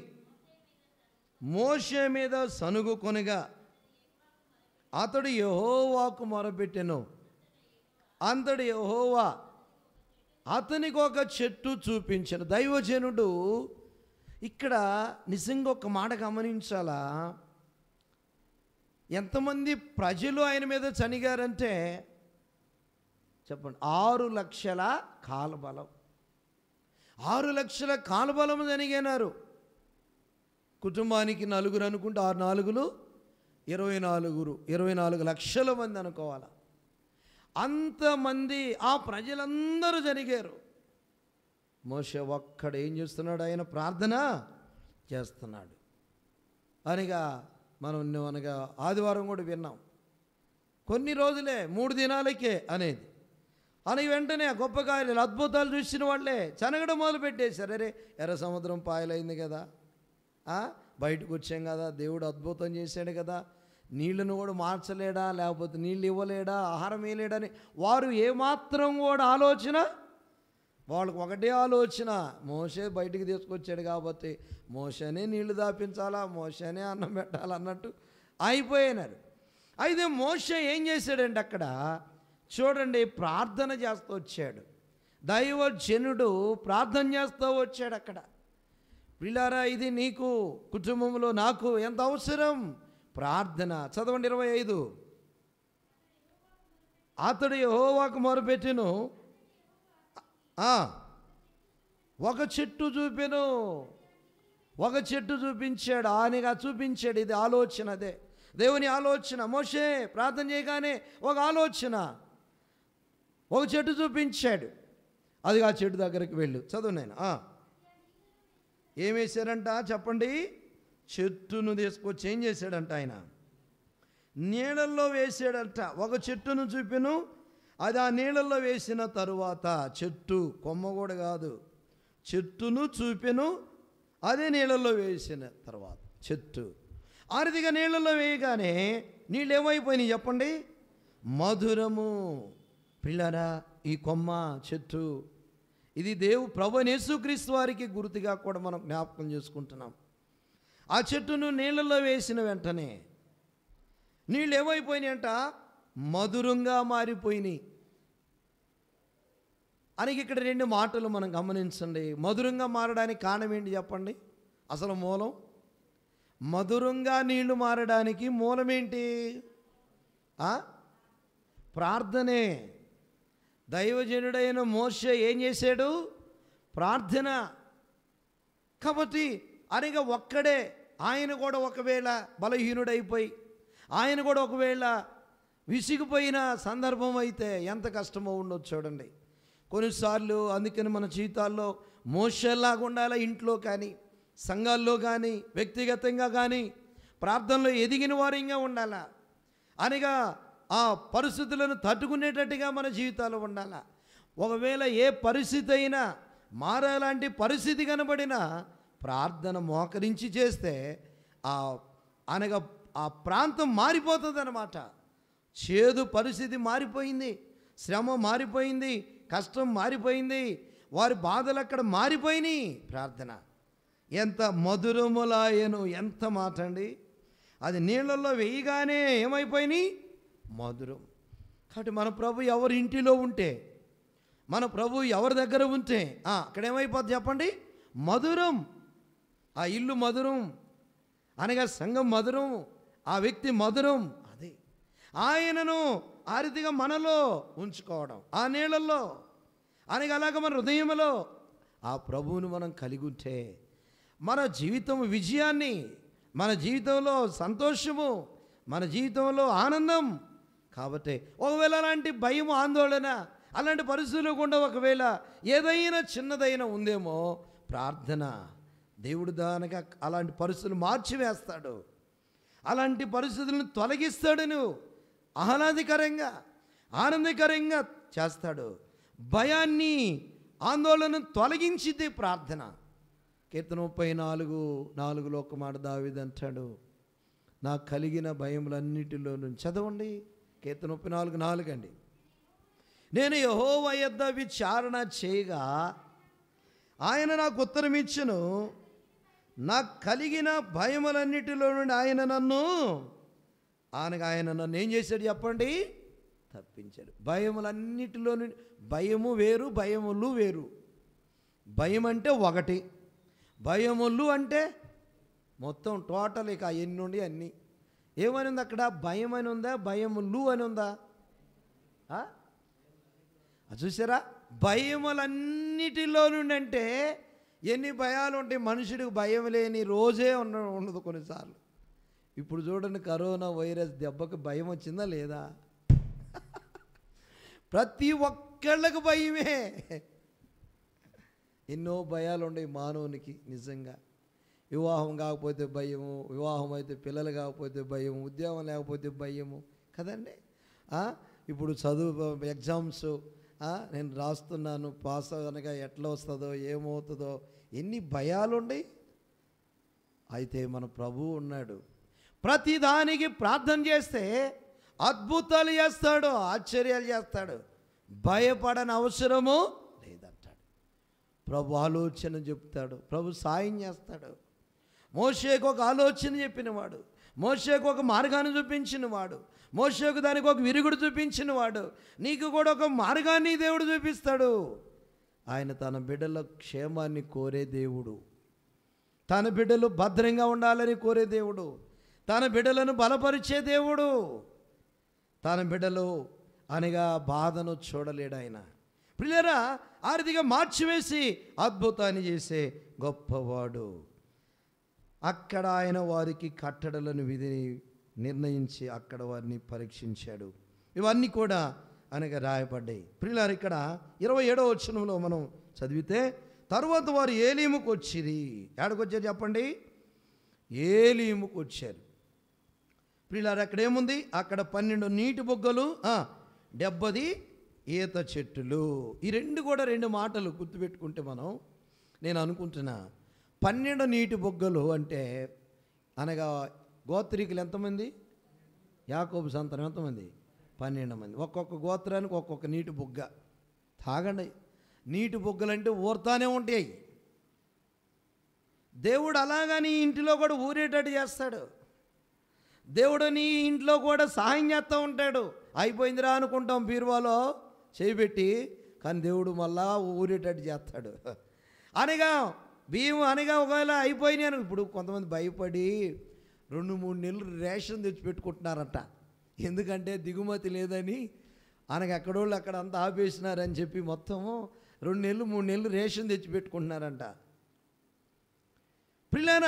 మోష మీద సనుగు కొనగా అతడు యహోవాకు మొరపెట్టెను అంతడు యహోవా అతనికి ఒక చెట్టు చూపించను దైవజనుడు ఇక్కడ నిజంగా ఒక మాట గమనించాలా ఎంతమంది ప్రజలు ఆయన మీద చనిగారంటే చెప్పండి ఆరు లక్షల కాలబలం ఆరు లక్షల కాలబలము జరిగినారు కుటుంబానికి నలుగురు అనుకుంటే ఆరు నాలుగులు ఇరవై నాలుగురు ఇరవై నాలుగు లక్షల మంది అనుకోవాలి అంతమంది ఆ ప్రజలందరూ జరిగారు మోస ఒక్కడ ఏం చేస్తున్నాడు ఆయన ప్రార్థన చేస్తున్నాడు అనిగా మనం అనగా ఆదివారం కూడా విన్నాం కొన్ని రోజులే మూడు దినాలకే అనేది అని వెంటనే ఆ గొప్ప అద్భుతాలు చూసిన వాళ్ళే చనగడం పెట్టేశారు అరే ఎర్ర సముద్రం పాయలైంది కదా బయటకు వచ్చాం కదా దేవుడు అద్భుతం చేశాడు కదా నీళ్లను కూడా మార్చలేడా లేకపోతే నీళ్ళు ఇవ్వలేడా ఆహారం వేయలేడని వారు ఏమాత్రం కూడా ఆలోచన వాళ్ళకు ఒకటే ఆలోచన మోసే బయటికి తీసుకొచ్చాడు కాబట్టి మోసనే నీళ్లు దాపించాలా మోసనే అన్నం పెట్టాలన్నట్టు అయిపోయినారు అయితే మోస ఏం చేశాడండి అక్కడ చూడండి ప్రార్థన చేస్తూ వచ్చాడు దైవజనుడు ప్రార్థన చేస్తూ వచ్చాడు అక్కడ పిల్లారా ఇది నీకు కుటుంబంలో నాకు ఎంత అవసరం ప్రార్థన చదవండి ఇరవై ఐదు అతడు యహోవాకు మొరపెట్టును ఒక చెట్టు చూపెను ఒక చెట్టు చూపించాడు ఆయనగా చూపించాడు ఇది ఆలోచన అదే దేవుని ఆలోచన మోషే ప్రార్థన చేయగానే ఒక ఆలోచన ఒక చెట్టు చూపించాడు అది ఆ చెట్టు దగ్గరికి వెళ్ళు చదువు నేను ఏమేశారంట చెప్పండి చెట్టును తీసుకొచ్చి ఏం చేశాడంట ఆయన నీళ్ళల్లో వేసాడంట ఒక చెట్టును చూపిను అది ఆ నీళ్ళల్లో వేసిన తరువాత చెట్టు కొమ్మ కూడా కాదు చెట్టును చూపెను అదే నీళ్ళల్లో వేసిన తర్వాత చెట్టు ఆరిదిగా నీళ్ళల్లో వేయగానే నీళ్ళు ఏమైపోయినాయి చెప్పండి మధురము పిల్లరా ఈ కొమ్మ చెట్టు ఇది దేవు ప్రభనేసుక్రీస్తు వారికి గుర్తుగా కూడా మనం జ్ఞాపకం చేసుకుంటున్నాం ఆ చెట్టును నీళ్ళలో వేసిన వెంటనే నీళ్ళు ఏమైపోయినాయంట మధురంగా మారిపోయినాయి అని ఇక్కడ రెండు మాటలు మనం గమనించండి మధురంగా మారడానికి కారణం ఏంటి చెప్పండి అసలు మూలం మధురంగా నీళ్లు మారడానికి మూలమేంటి ప్రార్థనే దైవజనుడైన మోర్ష ఏం చేశాడు ప్రార్థన కాబట్టి అనగా ఒక్కడే ఆయన కూడా ఒకవేళ బలహీనుడైపోయి ఆయన కూడా ఒకవేళ విసిగిపోయిన సందర్భం అయితే ఎంత కష్టమో ఉండొచ్చు చూడండి కొన్నిసార్లు అందుకని మన జీవితాల్లో మోసలాగా ఉండాలి ఇంట్లో కానీ సంఘాల్లో కానీ వ్యక్తిగతంగా కానీ ప్రార్థనలో ఎదిగిన వారిగా ఉండాలా అనగా ఆ పరిస్థితులను తట్టుకునేటట్టుగా మన జీవితాలు ఉండాలా ఒకవేళ ఏ పరిస్థితి అయినా మారేలాంటి పరిస్థితి కనబడినా ప్రార్థన మోకరించి చేస్తే ఆ అనగా ఆ ప్రాంతం మారిపోతుంది అనమాట చేదు పరిస్థితి మారిపోయింది శ్రమ మారిపోయింది కష్టం మారిపోయింది వారి బాధలు అక్కడ మారిపోయినాయి ప్రార్థన ఎంత మధురములాయను ఎంత మాట అండి అది నీళ్ళల్లో వేయగానే ఏమైపోయినాయి మధురం కాబట్టి మన ప్రభు ఎవరి ఇంటిలో ఉంటే మన ప్రభు ఎవరి దగ్గర ఉంటే అక్కడ ఏమైపోద్ది చెప్పండి మధురం ఆ ఇల్లు మధురం అనగా సంఘం మధురం ఆ వ్యక్తి మధురం అదే ఆయనను ఆ రీతిగా మనలో ఉంచుకోవడం ఆ నీళ్ళల్లో అనగా అలాగ మన హృదయంలో ఆ ప్రభువును మనం కలిగి ఉంటే మన జీవితం విజయాన్ని మన జీవితంలో సంతోషము మన జీవితంలో ఆనందం కాబట్టి ఒకవేళ అలాంటి భయం ఆందోళన అలాంటి పరిస్థితులు కూడా ఒకవేళ ఏదైనా చిన్నదైనా ఉందేమో ప్రార్థన దేవుడు దానిగా అలాంటి పరిస్థితులు మార్చివేస్తాడు అలాంటి పరిస్థితులను తొలగిస్తాడు నువ్వు ఆహ్లాదకరంగా ఆనందకరంగా చేస్తాడు భయాన్ని ఆందోళనను తొలగించింది ప్రార్థన కీర్తన ముప్పై నాలుగు నాలుగులో ఒక మాట దావిదంటాడు నాకు కలిగిన భయములన్నిటిలో నుంచి చదవండి కీర్తన ముప్పై నాలుగు నాలుగు అండి నేను యహోవ యొద్ద విచారణ చేయగా ఆయన నాకు ఉత్తరం ఇచ్చను నాకు కలిగిన భయములన్నిటిలో నుండి ఆయన నన్ను ఆయనకు ఆయన నన్ను ఏం చేశాడు చెప్పండి తప్పించాడు భయములన్నిటిలో నుండి భయము వేరు భయములు వేరు భయం అంటే ఒకటి భయములు అంటే మొత్తం టోటల్ ఇక ఉండి అన్నీ ఏమని ఉంది అక్కడ భయం అని ఉందా భయములు అని ఉందా అది చూసారా భయములన్నిటిలో నుండి అంటే ఎన్ని భయాలు ఉంటాయి మనుషుడికి భయం లేని రోజే ఉన్న ఉండదు కొన్నిసార్లు ఇప్పుడు చూడండి కరోనా వైరస్ దెబ్బకి భయం వచ్చిందా లేదా ప్రతి ఒక్కళ్ళకు భయమే ఎన్నో భయాలు ఉన్నాయి మానవునికి నిజంగా వివాహం కాకపోతే భయము వివాహం అయితే పిల్లలు కాకపోతే భయము ఉద్యోగం లేకపోతే భయము కదండి ఇప్పుడు చదువు ఎగ్జామ్స్ నేను రాస్తున్నాను పాస్ అనగా ఎట్లా వస్తుందో ఏమవుతుందో ఎన్ని భయాలుండయి అయితే మన ప్రభువు ఉన్నాడు ప్రతిదానికి ప్రార్థన చేస్తే అద్భుతాలు చేస్తాడు ఆశ్చర్యాలు చేస్తాడు భయపడని అవసరము లేదంటాడు ప్రభు ఆలోచన చెప్తాడు ప్రభు సాయం చేస్తాడు మోసేకు ఒక ఆలోచన చెప్పినవాడు మోసేకు ఒక మార్గాన్ని చూపించినవాడు మోసేకు దానికి ఒక విరుగుడు చూపించినవాడు నీకు కూడా ఒక మార్గాన్ని దేవుడు చూపిస్తాడు ఆయన తన బిడ్డల క్షేమాన్ని కోరే దేవుడు తన బిడ్డలు భద్రంగా ఉండాలని కోరే దేవుడు తన బిడ్డలను బలపరిచే దేవుడు తన బిడ్డలు అనగా బాధను చూడలేడు ఆయన పిల్లరా ఆర్థిక మార్చివేసి అద్భుతాన్ని చేసే గొప్పవాడు అక్కడ ఆయన వారికి కట్టడలను విధి నిర్ణయించి అక్కడ వారిని పరీక్షించాడు ఇవన్నీ కూడా అనగా రాయపడ్డాయి ప్రిలారు ఇక్కడ ఇరవై ఏడవ వచనంలో మనం చదివితే తరువాత వారు ఏలీముకు వచ్చిరి ఏడకొచ్చారు చెప్పండి ఏలీముకు వచ్చారు ప్రిలారు అక్కడ ఏముంది అక్కడ పన్నెండు నీటి బొగ్గలు డెబ్బది ఈత చెట్టులు ఈ రెండు కూడా రెండు మాటలు గుర్తుపెట్టుకుంటే మనం నేను అనుకుంటున్నా పన్నెండు నీటి బొగ్గలు అంటే అనగా గోత్రీకులు ఎంతమంది యాకోబు సంతానం ఎంతమంది పన్నెండు మంది ఒక్కొక్క గోత్రానికి ఒక్కొక్క నీటి బొగ్గ తాగండి నీటి అంటే ఊరుతానే ఉంటాయి దేవుడు అలాగా నీ ఇంటిలో కూడా ఊరేటట్టు చేస్తాడు దేవుడు నీ ఇంట్లో కూడా సహాయం చేస్తూ ఉంటాడు అయిపోయిందిరా అనుకుంటాం బీరువాలో చేయిబెట్టి కానీ దేవుడు మళ్ళా ఊరేటట్టు చేస్తాడు అనగా బియ్యం అనగా ఒకవేళ అయిపోయినాను ఇప్పుడు కొంతమంది భయపడి రెండు మూడు నెలలు రేషన్ తెచ్చి ఎందుకంటే దిగుమతి లేదని ఆయనకు ఎక్కడోళ్ళు అక్కడ అంతా ఆపేసినారని చెప్పి మొత్తము రెండు నెలలు మూడు నెలలు రేషన్ తెచ్చి పెట్టుకుంటున్నారంట పిల్లన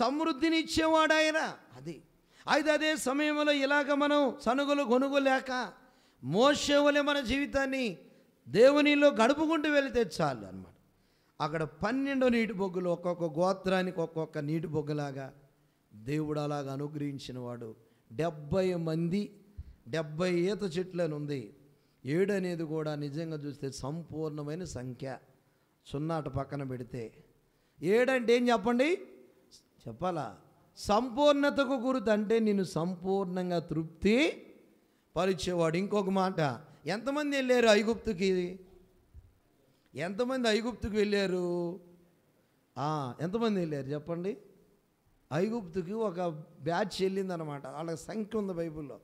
సమృద్ధిని ఇచ్చేవాడు ఆయన అది అయితే అదే సమయంలో ఇలాగ మనం సనుగులు కొనుగోలేక మోసేవలే మన జీవితాన్ని దేవునిలో గడుపుకుంటూ వెళితే చాలు అనమాట అక్కడ పన్నెండు నీటి బొగ్గులు ఒక్కొక్క గోత్రానికి ఒక్కొక్క నీటి బొగ్గులాగా దేవుడు అనుగ్రహించిన అనుగ్రహించినవాడు డెబ్బై మంది డెబ్బై ఈత చెట్లని ఉంది ఏడు అనేది కూడా నిజంగా చూస్తే సంపూర్ణమైన సంఖ్య సున్నాట పక్కన పెడితే ఏడంటే ఏం చెప్పండి చెప్పాలా సంపూర్ణతకు గురుతు అంటే నేను సంపూర్ణంగా తృప్తి పరిచేవాడు ఇంకొక మాట ఎంతమంది వెళ్ళారు ఐగుప్తుకి ఎంతమంది ఐగుప్తుకు వెళ్ళారు ఎంతమంది వెళ్ళారు చెప్పండి ఐగుప్తుకి ఒక బ్యాచ్ వెళ్ళిందనమాట వాళ్ళకి సంఖ్య ఉంది బైబుల్లో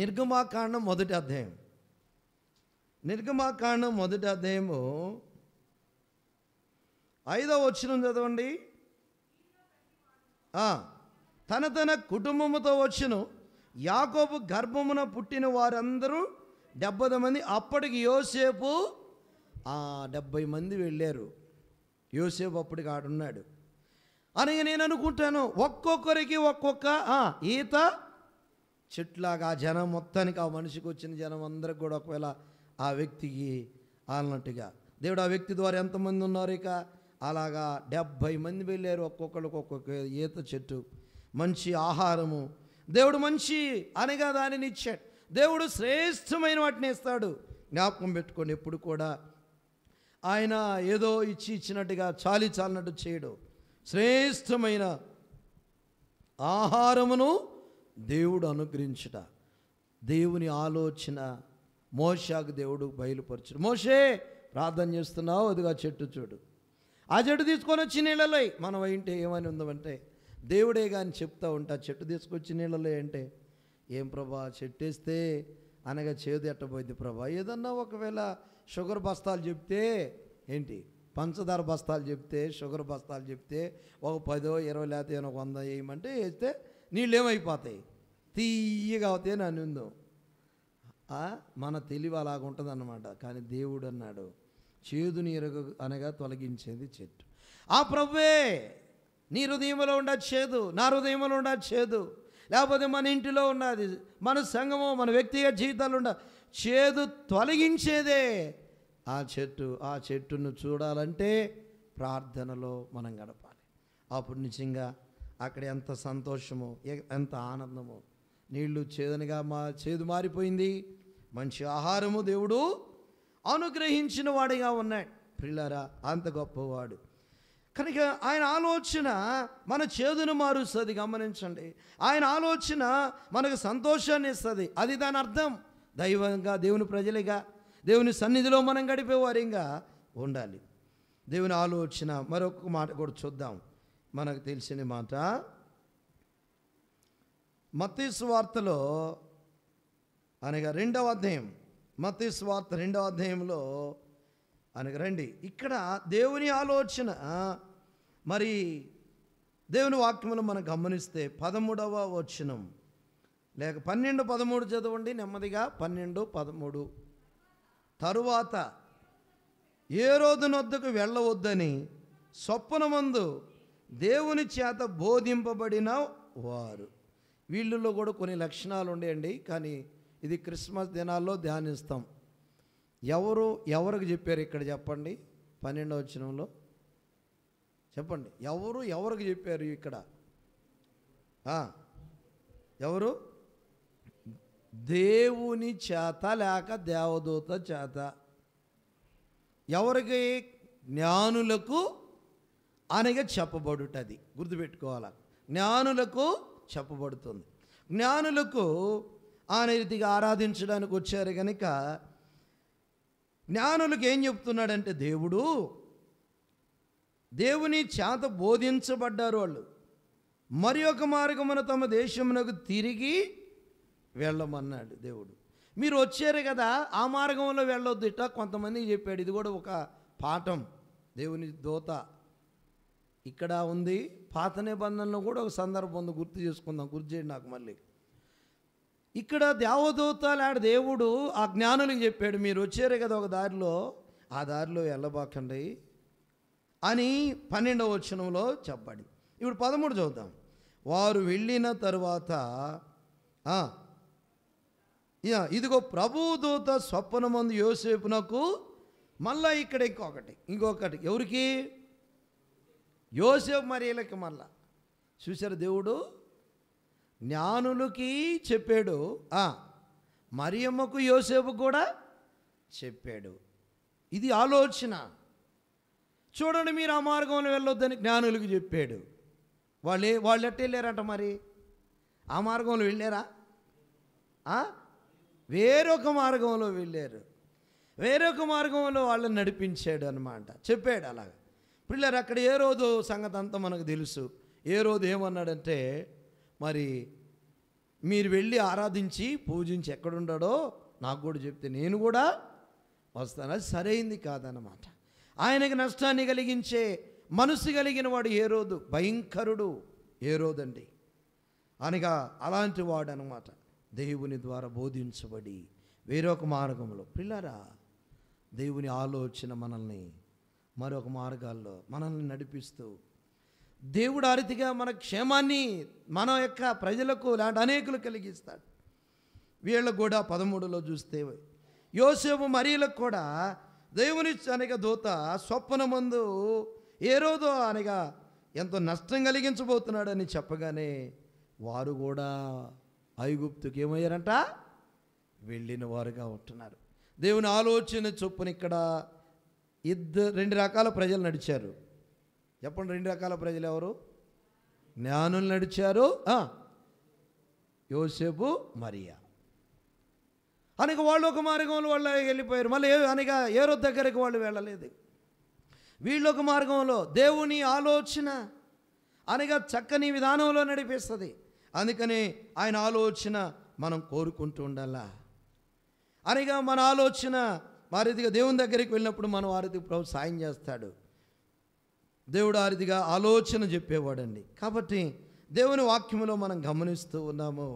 నిర్గమాకాండం మొదటి అధ్యాయం నిర్గమాకాండం మొదటి అధ్యాయము ఐదో వచ్చిన చదవండి తన తన కుటుంబముతో వచ్చును యాకోబు గర్భమున పుట్టిన వారందరూ డెబ్బై మంది అప్పటికి యోసేపు ఆ డెబ్బై మంది వెళ్ళారు యోసేపు అప్పటికి ఆడున్నాడు అని నేను అనుకుంటాను ఒక్కొక్కరికి ఒక్కొక్క ఈత చెట్లాగా ఆ జనం మొత్తానికి ఆ మనిషికి వచ్చిన జనం అందరికి కూడా ఒకవేళ ఆ వ్యక్తికి అన్నట్టుగా దేవుడు ఆ వ్యక్తి ద్వారా ఎంతమంది ఉన్నారు ఇక అలాగా డెబ్భై మంది వెళ్ళారు ఒక్కొక్కరికి ఒక్కొక్క ఈత చెట్టు మంచి ఆహారము దేవుడు మంచి అనగా దానిని ఇచ్చాడు దేవుడు శ్రేష్టమైన వాటిని ఇస్తాడు జ్ఞాపకం పెట్టుకొని ఎప్పుడు కూడా ఆయన ఏదో ఇచ్చి ఇచ్చినట్టుగా చాలి చాలినట్టు చేయడు శ్రేష్టమైన ఆహారమును దేవుడు అనుగ్రహించట దేవుని ఆలోచన మోషాకు దేవుడు బయలుపరచుడు మోషే ప్రార్థన చేస్తున్నావు అదిగా చెట్టు చూడు ఆ చెట్టు తీసుకొని వచ్చి నీళ్ళలో మనం ఇంటి ఏమని ఉందంటే దేవుడే కానీ చెప్తా ఉంటా చెట్టు తీసుకొచ్చి నీళ్ళలో అంటే ఏం ప్రభా చెట్టు వేస్తే అనగా చేదు ఎట్టబోయింది ప్రభా ఏదన్నా ఒకవేళ షుగర్ బస్తాలు చెప్తే ఏంటి పంచదార బస్తాలు చెప్తే షుగర్ బస్తాలు చెప్తే ఒక పదో ఇరవై లేకపోతే ఒక వంద వేయమంటే వేస్తే నీళ్ళు ఏమైపోతాయి తీయగా అవుతాయి నన్ను మన తెలివి ఉంటుంది అన్నమాట కానీ దేవుడు అన్నాడు చేదుని ఎరుగు అనగా తొలగించేది చెట్టు ఆ ప్రభే నీ హృదయంలో చేదు నా హృదయంలో చేదు లేకపోతే మన ఇంటిలో ఉన్నది మన సంఘము మన వ్యక్తిగత జీవితాలు ఉండ చేదు తొలగించేదే ఆ చెట్టు ఆ చెట్టును చూడాలంటే ప్రార్థనలో మనం గడపాలి అప్పుడు నిజంగా అక్కడ ఎంత సంతోషము ఎంత ఆనందము నీళ్లు చేదునిగా మా చేదు మారిపోయింది మంచి ఆహారము దేవుడు అనుగ్రహించిన వాడిగా ఉన్నాడు పిల్లరా అంత గొప్పవాడు కనుక ఆయన ఆలోచన మన చేదును మారుస్తుంది గమనించండి ఆయన ఆలోచన మనకు సంతోషాన్ని ఇస్తుంది అది దాని అర్థం దైవంగా దేవుని ప్రజలుగా దేవుని సన్నిధిలో మనం గడిపే ఉండాలి దేవుని ఆలోచన మరొక మాట కూడా చూద్దాం మనకు తెలిసిన మాట స్వార్తలో అనగా రెండవ అధ్యాయం స్వార్త రెండవ అధ్యాయంలో అని రండి ఇక్కడ దేవుని ఆలోచన మరి దేవుని వాక్యములు మనం గమనిస్తే పదమూడవ వచనం లేక పన్నెండు పదమూడు చదవండి నెమ్మదిగా పన్నెండు పదమూడు తరువాత ఏ రోజునొద్దకు వెళ్ళవద్దని ముందు దేవుని చేత బోధింపబడిన వారు వీళ్ళలో కూడా కొన్ని లక్షణాలు ఉండేయండి కానీ ఇది క్రిస్మస్ దినాల్లో ధ్యానిస్తాం ఎవరు ఎవరికి చెప్పారు ఇక్కడ చెప్పండి పన్నెండవ వచనంలో చెప్పండి ఎవరు ఎవరికి చెప్పారు ఇక్కడ ఎవరు దేవుని చేత లేక దేవదూత చేత ఎవరికి జ్ఞానులకు అనగా చెప్పబడుటది గుర్తుపెట్టుకోవాలి జ్ఞానులకు చెప్పబడుతుంది జ్ఞానులకు ఆ రీతిగా ఆరాధించడానికి వచ్చారు కనుక జ్ఞానులకు ఏం చెప్తున్నాడంటే దేవుడు దేవుని చేత బోధించబడ్డారు వాళ్ళు మరి ఒక మార్గమున తమ దేశమునకు తిరిగి వెళ్ళమన్నాడు దేవుడు మీరు వచ్చారు కదా ఆ మార్గంలో వెళ్ళొద్దు ఇట కొంతమందికి చెప్పాడు ఇది కూడా ఒక పాఠం దేవుని దోత ఇక్కడ ఉంది పాత నిబంధనలో కూడా ఒక సందర్భం ఉంది గుర్తు చేసుకుందాం గుర్తు చేయండి నాకు మళ్ళీ ఇక్కడ దేవదూతాలాడ దేవుడు ఆ జ్ఞానులకు చెప్పాడు మీరు వచ్చారు కదా ఒక దారిలో ఆ దారిలో వెళ్ళబాకండి అని పన్నెండవ వచనంలో చెప్పాడు ఇప్పుడు పదమూడు చూద్దాం వారు వెళ్ళిన తరువాత ఇదిగో ప్రభుదూత యోసేపు యోసేపునకు మళ్ళా ఇక్కడ ఇంకొకటి ఇంకొకటి ఎవరికి యోసేపు మరియలకి మళ్ళా చూశారు దేవుడు జ్ఞానులకి చెప్పాడు మరియమ్మకు యోసేపు కూడా చెప్పాడు ఇది ఆలోచన చూడండి మీరు ఆ మార్గంలో వెళ్ళొద్దని జ్ఞానులకు చెప్పాడు వాళ్ళే వాళ్ళు ఎట్ట వెళ్ళారట మరి ఆ మార్గంలో వెళ్ళారా వేరొక మార్గంలో వెళ్ళారు వేరొక మార్గంలో వాళ్ళని నడిపించాడు అనమాట చెప్పాడు అలాగ పిల్లలు అక్కడ ఏ రోజు సంగతి అంతా మనకు తెలుసు ఏ రోజు ఏమన్నాడంటే మరి మీరు వెళ్ళి ఆరాధించి పూజించి ఎక్కడుండడో నాకు కూడా చెప్తే నేను కూడా వస్తాను అది సరైంది కాదనమాట ఆయనకి నష్టాన్ని కలిగించే మనసు కలిగిన వాడు ఏ రోజు భయంకరుడు ఏ రోజండి అనగా అలాంటి వాడు అనమాట దేవుని ద్వారా బోధించబడి వేరొక మార్గంలో పిల్లరా దేవుని ఆలోచన మనల్ని మరొక మార్గాల్లో మనల్ని నడిపిస్తూ దేవుడు ఆ రీతిగా మన క్షేమాన్ని మన యొక్క ప్రజలకు లాంటి అనేకులు కలిగిస్తాడు వీళ్ళకు కూడా పదమూడులో చూస్తే యోసేపు మరీలకు కూడా దేవుని అనేక దూత ముందు ఏ రోజో అనగా ఎంతో నష్టం కలిగించబోతున్నాడని చెప్పగానే వారు కూడా ఐగుప్తుకి ఏమయ్యారంట వెళ్ళిన వారుగా ఉంటున్నారు దేవుని ఆలోచన చొప్పున ఇక్కడ ఇద్దరు రెండు రకాల ప్రజలు నడిచారు చెప్పండి రెండు రకాల ప్రజలు ఎవరు జ్ఞానులు నడిచారు యోసేపు మరియా అనగా వాళ్ళు ఒక మార్గంలో వాళ్ళు వెళ్ళిపోయారు మళ్ళీ అనగా ఏరో దగ్గరికి వాళ్ళు వెళ్ళలేదు వీళ్ళు ఒక మార్గంలో దేవుని ఆలోచన అనగా చక్కని విధానంలో నడిపిస్తుంది అందుకని ఆయన ఆలోచన మనం కోరుకుంటూ ఉండాలా అనగా మన ఆలోచన మారిదిగా దేవుని దగ్గరికి వెళ్ళినప్పుడు మనం వారికి ప్రభు సాయం చేస్తాడు దేవుడు ఆ రీతిగా ఆలోచన చెప్పేవాడండి కాబట్టి దేవుని వాక్యంలో మనం గమనిస్తూ ఉన్నాము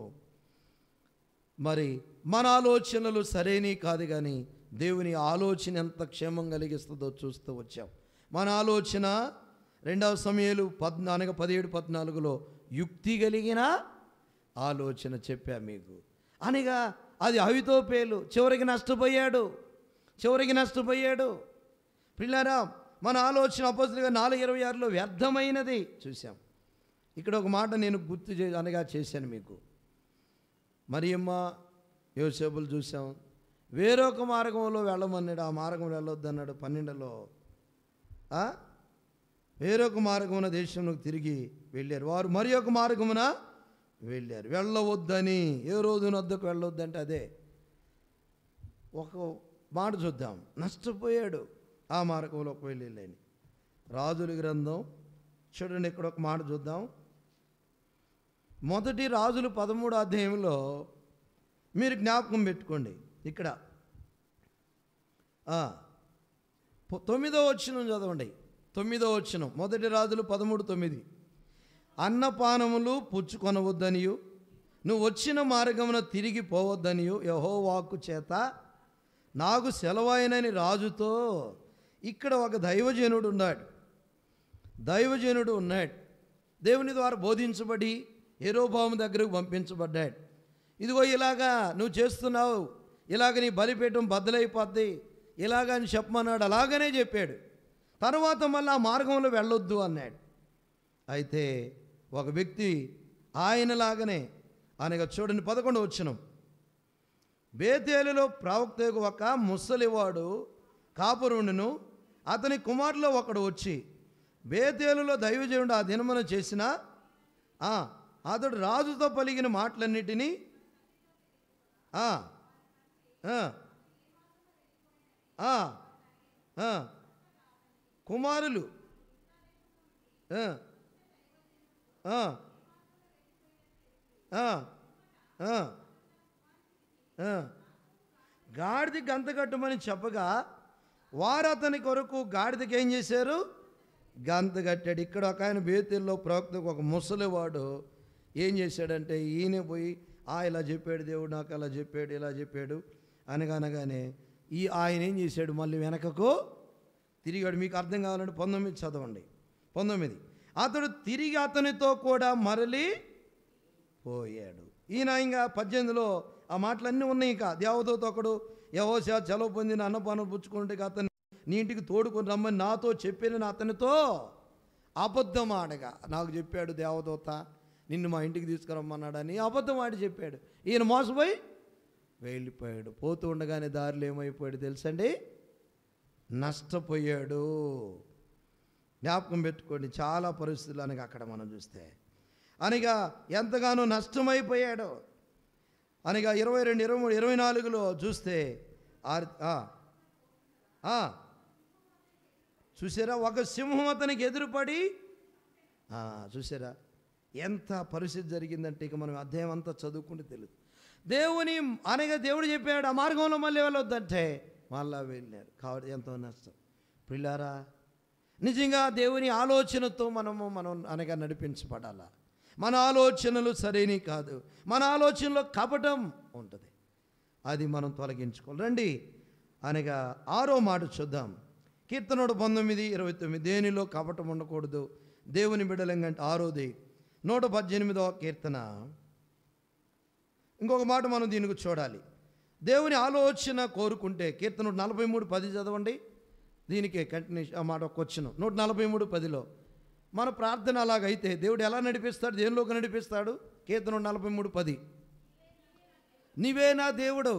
మరి మన ఆలోచనలు సరైనవి కాదు కానీ దేవుని ఆలోచన ఎంత క్షేమం కలిగిస్తుందో చూస్తూ వచ్చాం మన ఆలోచన రెండవ సమయాలు పద్నాలుగు పదిహేడు పద్నాలుగులో యుక్తి కలిగిన ఆలోచన చెప్పా మీకు అనగా అది అవితో పేలు చివరికి నష్టపోయాడు చివరికి నష్టపోయాడు పిల్లారా మన ఆలోచన అపోజిట్గా నాలుగు ఇరవై ఆరులో వ్యర్థమైనది చూసాం ఇక్కడ ఒక మాట నేను గుర్తు చే అనగా చేశాను మీకు మరియమ్మ యోసేపులు చూసాం వేరొక మార్గంలో వెళ్ళమన్నాడు ఆ మార్గం అన్నాడు పన్నెండులో వేరొక మార్గమున దేశంలోకి తిరిగి వెళ్ళారు వారు మరి ఒక మార్గమున వెళ్ళారు వెళ్ళవద్దని ఏ రోజు నొద్దకు వెళ్ళొద్దంటే అదే ఒక మాట చూద్దాం నష్టపోయాడు ఆ మార్గంలోకి వెళ్ళలేని రాజుల గ్రంథం చూడండి ఇక్కడ ఒక మాట చూద్దాం మొదటి రాజులు పదమూడు అధ్యాయంలో మీరు జ్ఞాపకం పెట్టుకోండి ఇక్కడ తొమ్మిదో వచ్చినం చదవండి తొమ్మిదో వచ్చినం మొదటి రాజులు పదమూడు తొమ్మిది అన్నపానములు పుచ్చుకొనవద్దనియు నువ్వు వచ్చిన మార్గమున తిరిగి పోవద్దనియు యహో వాక్కు చేత నాకు సెలవైనని రాజుతో ఇక్కడ ఒక దైవజనుడు ఉన్నాడు దైవజనుడు ఉన్నాడు దేవుని ద్వారా బోధించబడి ఏరోభావం దగ్గరకు పంపించబడ్డాడు ఇదిగో ఇలాగా నువ్వు చేస్తున్నావు ఇలాగ నీ బలిపీఠం బద్దలైపోద్ది ఇలాగ అని చెప్పమన్నాడు అలాగనే చెప్పాడు తర్వాత మళ్ళీ ఆ మార్గంలో వెళ్ళొద్దు అన్నాడు అయితే ఒక వ్యక్తి ఆయనలాగనే ఆయనగా చూడని పదకొండు వచ్చినం బేతేలులో ప్రవక్త ఒక ముసలివాడు కాపురుణ్ణును అతని కుమారులో ఒకడు వచ్చి బేతేలులో దైవజనుడు ఆ దినమున చేసిన అతడు రాజుతో పలిగిన మాటలన్నిటినీ కుమారులు గాడిది గంత కట్టమని చెప్పగా వారు అతని కొరకు గాడిదకి ఏం చేశారు గంత కట్టాడు ఇక్కడ ఒక ఆయన బేతిల్లో ప్రవక్తకు ఒక ముసలివాడు ఏం చేశాడంటే ఈయన పోయి ఆ ఇలా చెప్పాడు దేవుడు నాకు అలా చెప్పాడు ఇలా చెప్పాడు అనగనగానే ఈ ఆయన ఏం చేశాడు మళ్ళీ వెనకకు తిరిగాడు మీకు అర్థం కావాలంటే పంతొమ్మిది చదవండి పంతొమ్మిది అతడు తిరిగి అతనితో కూడా మరలి పోయాడు ఈయన ఇంకా పద్దెనిమిదిలో ఆ మాటలన్నీ ఉన్నాయి ఇంకా దేవదూత ఒకడు యహోషా చలవ పొందిన అన్నపానం పుచ్చుకుంటే అతన్ని నీ ఇంటికి తోడుకొని రమ్మని నాతో చెప్పిన అతనితో అబద్ధం ఆడగా నాకు చెప్పాడు దేవదూత నిన్ను మా ఇంటికి తీసుకురమ్మన్నాడని అబద్ధం ఆడి చెప్పాడు ఈయన మోసపోయి వెళ్ళిపోయాడు పోతూ ఉండగానే దారిలో ఏమైపోయాడు తెలుసండి నష్టపోయాడు జ్ఞాపకం పెట్టుకోండి చాలా పరిస్థితులు అనగా అక్కడ మనం చూస్తే అనగా ఎంతగానో నష్టమైపోయాడు అనగా ఇరవై రెండు ఇరవై మూడు ఇరవై నాలుగులో చూస్తే చూసారా ఒక సింహం అతనికి ఎదురుపడి చూసారా ఎంత పరిస్థితి జరిగిందంటే ఇక మనం అధ్యయం అంతా చదువుకుంటే తెలుసు దేవుని అనగా దేవుడు చెప్పాడు ఆ మార్గంలో మళ్ళీ వెళ్ళొద్దంటే మళ్ళా వెళ్ళారు కాబట్టి ఎంతో నష్టం పిల్లారా నిజంగా దేవుని ఆలోచనతో మనము మనం అనగా నడిపించబడాలా మన ఆలోచనలు సరైనవి కాదు మన ఆలోచనలో కపటం ఉంటుంది అది మనం తొలగించుకోవాలి రండి అనగా ఆరో మాట చూద్దాం కీర్తనోడు పంతొమ్మిది ఇరవై తొమ్మిది దేనిలో కపటం ఉండకూడదు దేవుని బిడలంగంటే ఆరోది నూట పద్దెనిమిదవ కీర్తన ఇంకొక మాట మనం దీనికి చూడాలి దేవుని ఆలోచన కోరుకుంటే కీర్తన నలభై మూడు పది చదవండి దీనికే కంటిన్యూ ఆ మాట ఒక వచ్చిన నూట నలభై మూడు పదిలో మన ప్రార్థన అలాగైతే దేవుడు ఎలా నడిపిస్తాడు దేనిలోకి నడిపిస్తాడు కేతనం నలభై మూడు పది నీవే నా దేవుడు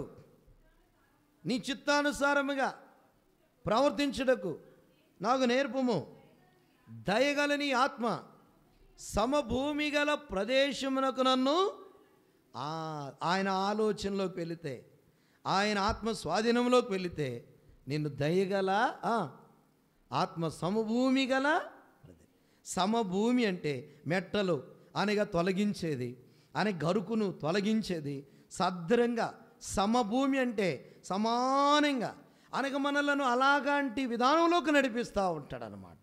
నీ చిత్తానుసారముగా ప్రవర్తించుటకు నాకు నేర్పము దయగల నీ ఆత్మ సమభూమి గల ప్రదేశమునకు నన్ను ఆయన ఆలోచనలోకి వెళితే ఆయన ఆత్మ స్వాధీనంలోకి వెళితే నిన్ను దయగల ఆత్మ సమభూమి గల సమభూమి అంటే మెట్టలు అనగా తొలగించేది అనే గరుకును తొలగించేది సద్రంగా సమభూమి అంటే సమానంగా అనగా మనలను అలాగంటి విధానంలోకి నడిపిస్తూ ఉంటాడనమాట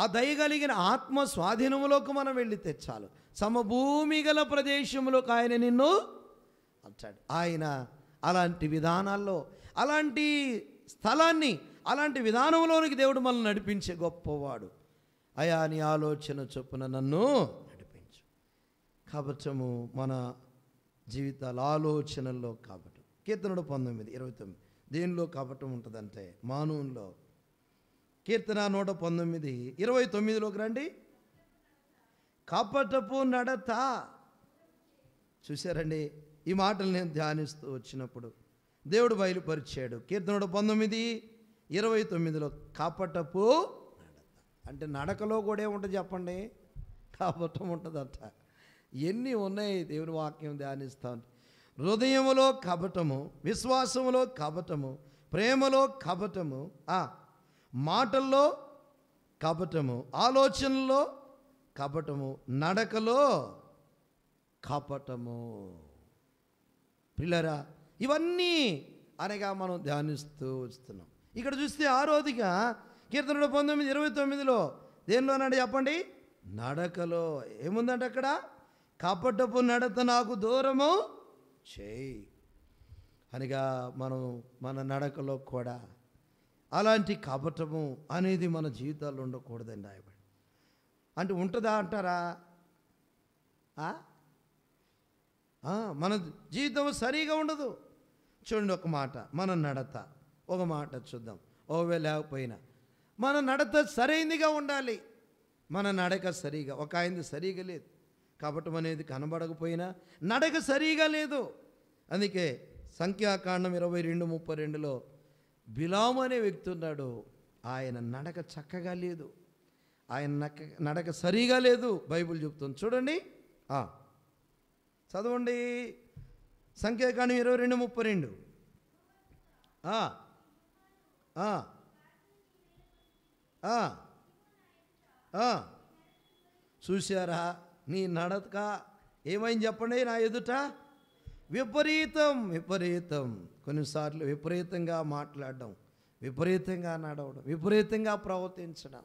ఆ దయగలిగిన ఆత్మ స్వాధీనంలోకి మనం వెళ్ళి తెచ్చాలి సమభూమి గల ప్రదేశంలోకి ఆయన నిన్ను అంటాడు ఆయన అలాంటి విధానాల్లో అలాంటి స్థలాన్ని అలాంటి విధానంలోనికి దేవుడు మనల్ని నడిపించే గొప్పవాడు అయా నీ ఆలోచన చొప్పున నన్ను నడిపించు కాబట్టము మన జీవితాల ఆలోచనల్లో కాబట్టి కీర్తనుడు పంతొమ్మిది ఇరవై తొమ్మిది దేనిలో కాపటం ఉంటుందంటే మానవుల్లో కీర్తన నూట పంతొమ్మిది ఇరవై తొమ్మిదిలోకి రండి కాపటపు నడత చూశారండి ఈ మాటలు నేను ధ్యానిస్తూ వచ్చినప్పుడు దేవుడు బయలుపరిచాడు కీర్తనుడు పంతొమ్మిది ఇరవై తొమ్మిదిలో కాపటపు అంటే నడకలో కూడా ఉంటుంది చెప్పండి కపటం ఉంటుందట ఎన్ని ఉన్నాయి దేవుని వాక్యం ధ్యానిస్తా హృదయములో కపటము విశ్వాసములో కపటము ప్రేమలో కపటము మాటల్లో కపటము ఆలోచనలో కపటము నడకలో కపటము పిల్లరా ఇవన్నీ అనగా మనం ధ్యానిస్తూ వస్తున్నాం ఇక్కడ చూస్తే ఆరోదిగా కీర్తనలు పంతొమ్మిది ఇరవై తొమ్మిదిలో దేనిలోనండి చెప్పండి నడకలో ఏముందంటే అక్కడ కపటపు నడత నాకు దూరము చేయి అనిగా మనం మన నడకలో కూడా అలాంటి కపటము అనేది మన జీవితాల్లో ఉండకూడదండి రాయబడి అంటే ఉంటుందా అంటారా మన జీవితం సరిగా ఉండదు చూడండి ఒక మాట మన నడత ఒక మాట చూద్దాం ఓవే లేకపోయినా మన నడత సరైనదిగా ఉండాలి మన నడక సరిగా ఒక ఆయనది సరిగా లేదు కపటం అనేది కనబడకపోయినా నడక సరిగా లేదు అందుకే సంఖ్యాకాండం ఇరవై రెండు ముప్పై రెండులో బిలాము అనే వ్యక్తి ఉన్నాడు ఆయన నడక చక్కగా లేదు ఆయన నక్క నడక సరిగా లేదు బైబుల్ చెప్తుంది చూడండి చదవండి సంఖ్యాకాండం ఇరవై రెండు ముప్పై రెండు చూశారా నీ నడక ఏమైంది చెప్పండి నా ఎదుట విపరీతం విపరీతం కొన్నిసార్లు విపరీతంగా మాట్లాడడం విపరీతంగా నడవడం విపరీతంగా ప్రవర్తించడం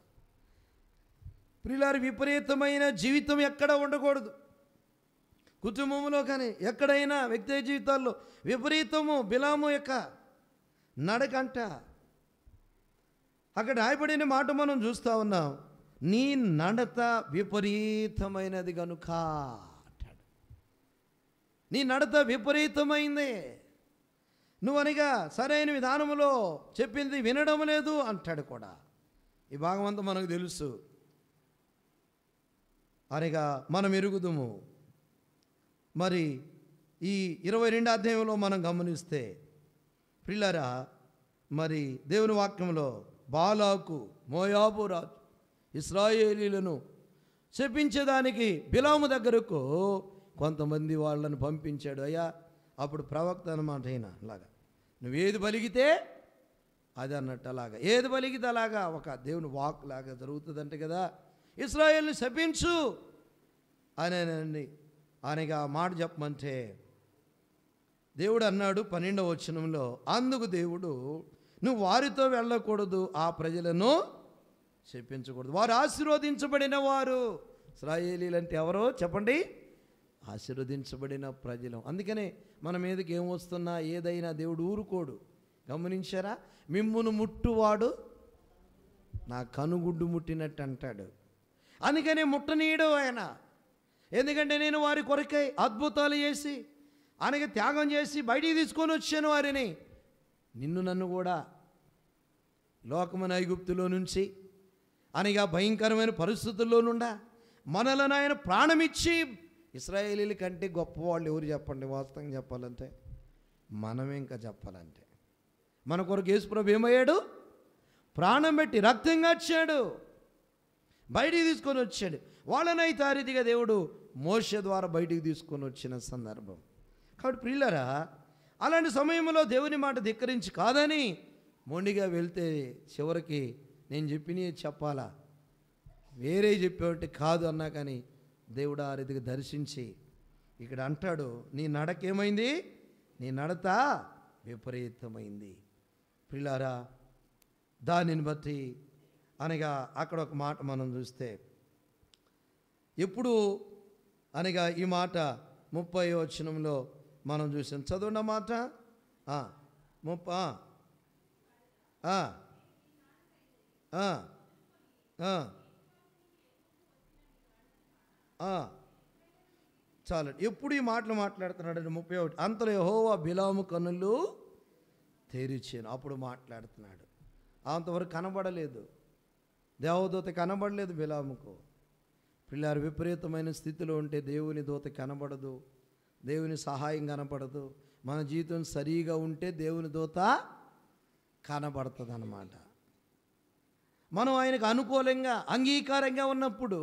ప్రిలారి విపరీతమైన జీవితం ఎక్కడ ఉండకూడదు కుటుంబంలో కానీ ఎక్కడైనా వ్యక్తి జీవితాల్లో విపరీతము బిలాము యొక్క నడకంట అక్కడ రాయబడిన మాట మనం చూస్తూ ఉన్నాం నీ నడత విపరీతమైనది కనుక నీ నడత విపరీతమైంది నువ్వు అనగా సరైన విధానములో చెప్పింది వినడం లేదు అంటాడు కూడా ఈ భాగం అంతా మనకు తెలుసు అనగా మనం ఎరుగుదుము మరి ఈ ఇరవై రెండు అధ్యాయంలో మనం గమనిస్తే పిల్లరా మరి దేవుని వాక్యంలో బాలాకు మోయాబు రాజు ఇస్రాయేలీలను శపించేదానికి బిలాము దగ్గరకు కొంతమంది వాళ్ళను పంపించాడు అయ్యా అప్పుడు ప్రవక్త అనమాట అయినా అలాగా నువ్వేది పలిగితే అది అన్నట్టు అలాగా ఏది పలిగితే అలాగా ఒక దేవుని వాక్ లాగా జరుగుతుందంట కదా ఇస్రాయేల్ని శపించు అనేనండి ఆయనకి ఆ మాట చెప్పమంటే దేవుడు అన్నాడు పన్నెండవ వచనంలో అందుకు దేవుడు నువ్వు వారితో వెళ్ళకూడదు ఆ ప్రజలను చెప్పించకూడదు వారు ఆశీర్వదించబడిన వారు అంటే ఎవరో చెప్పండి ఆశీర్వదించబడిన ప్రజలు అందుకనే మన మీదకి ఏం వస్తున్నా ఏదైనా దేవుడు ఊరుకోడు గమనించారా మిమ్మును ముట్టువాడు నా కనుగుడ్డు ముట్టినట్టు అంటాడు అందుకనే ముట్టనీయడు ఆయన ఎందుకంటే నేను వారి కొరకై అద్భుతాలు చేసి ఆయనకి త్యాగం చేసి బయటికి తీసుకొని వచ్చాను వారిని నిన్ను నన్ను కూడా లోకమైన ఐగుప్తులో నుంచి అనగా భయంకరమైన పరిస్థితుల్లో నుండా మనలను ఆయన ప్రాణమిచ్చి ఇస్రాయేలీల కంటే గొప్పవాళ్ళు ఎవరు చెప్పండి వాస్తవం చెప్పాలంటే మనం ఇంకా చెప్పాలంటే మన కొరకు యేసుప్రభు ఏమయ్యాడు ప్రాణం పెట్టి రక్తంగా వచ్చాడు బయటికి తీసుకొని వచ్చాడు వాళ్ళనై తారీతిగా దేవుడు మోస ద్వారా బయటికి తీసుకొని వచ్చిన సందర్భం కాబట్టి ప్రియులరా అలాంటి సమయంలో దేవుని మాట ధిక్కరించి కాదని మొండిగా వెళ్తే చివరికి నేను చెప్పినవి చెప్పాలా వేరే చెప్పేవంటే కాదు అన్నా కానీ దేవుడు ఆ రీతికి దర్శించి ఇక్కడ అంటాడు నీ నడకేమైంది నీ నడత విపరీతమైంది పిల్లారా దానిని బట్టి అనగా అక్కడ ఒక మాట మనం చూస్తే ఎప్పుడు అనగా ఈ మాట ముప్పై వచనంలో మనం చూసాం చదవండి మాట ముప్ప చాలు ఎప్పుడు ఈ మాటలు మాట్లాడుతున్నాడు ముప్పై ఒకటి అంతలో యహోవా బిలాము కనులు తెరిచాను అప్పుడు మాట్లాడుతున్నాడు అంతవరకు కనబడలేదు దేవదూత కనబడలేదు బిలాముకు పిల్లలు విపరీతమైన స్థితిలో ఉంటే దేవుని దూత కనబడదు దేవుని సహాయం కనపడదు మన జీవితం సరిగా ఉంటే దేవుని దూత కనబడుతుంది అన్నమాట మనం ఆయనకు అనుకూలంగా అంగీకారంగా ఉన్నప్పుడు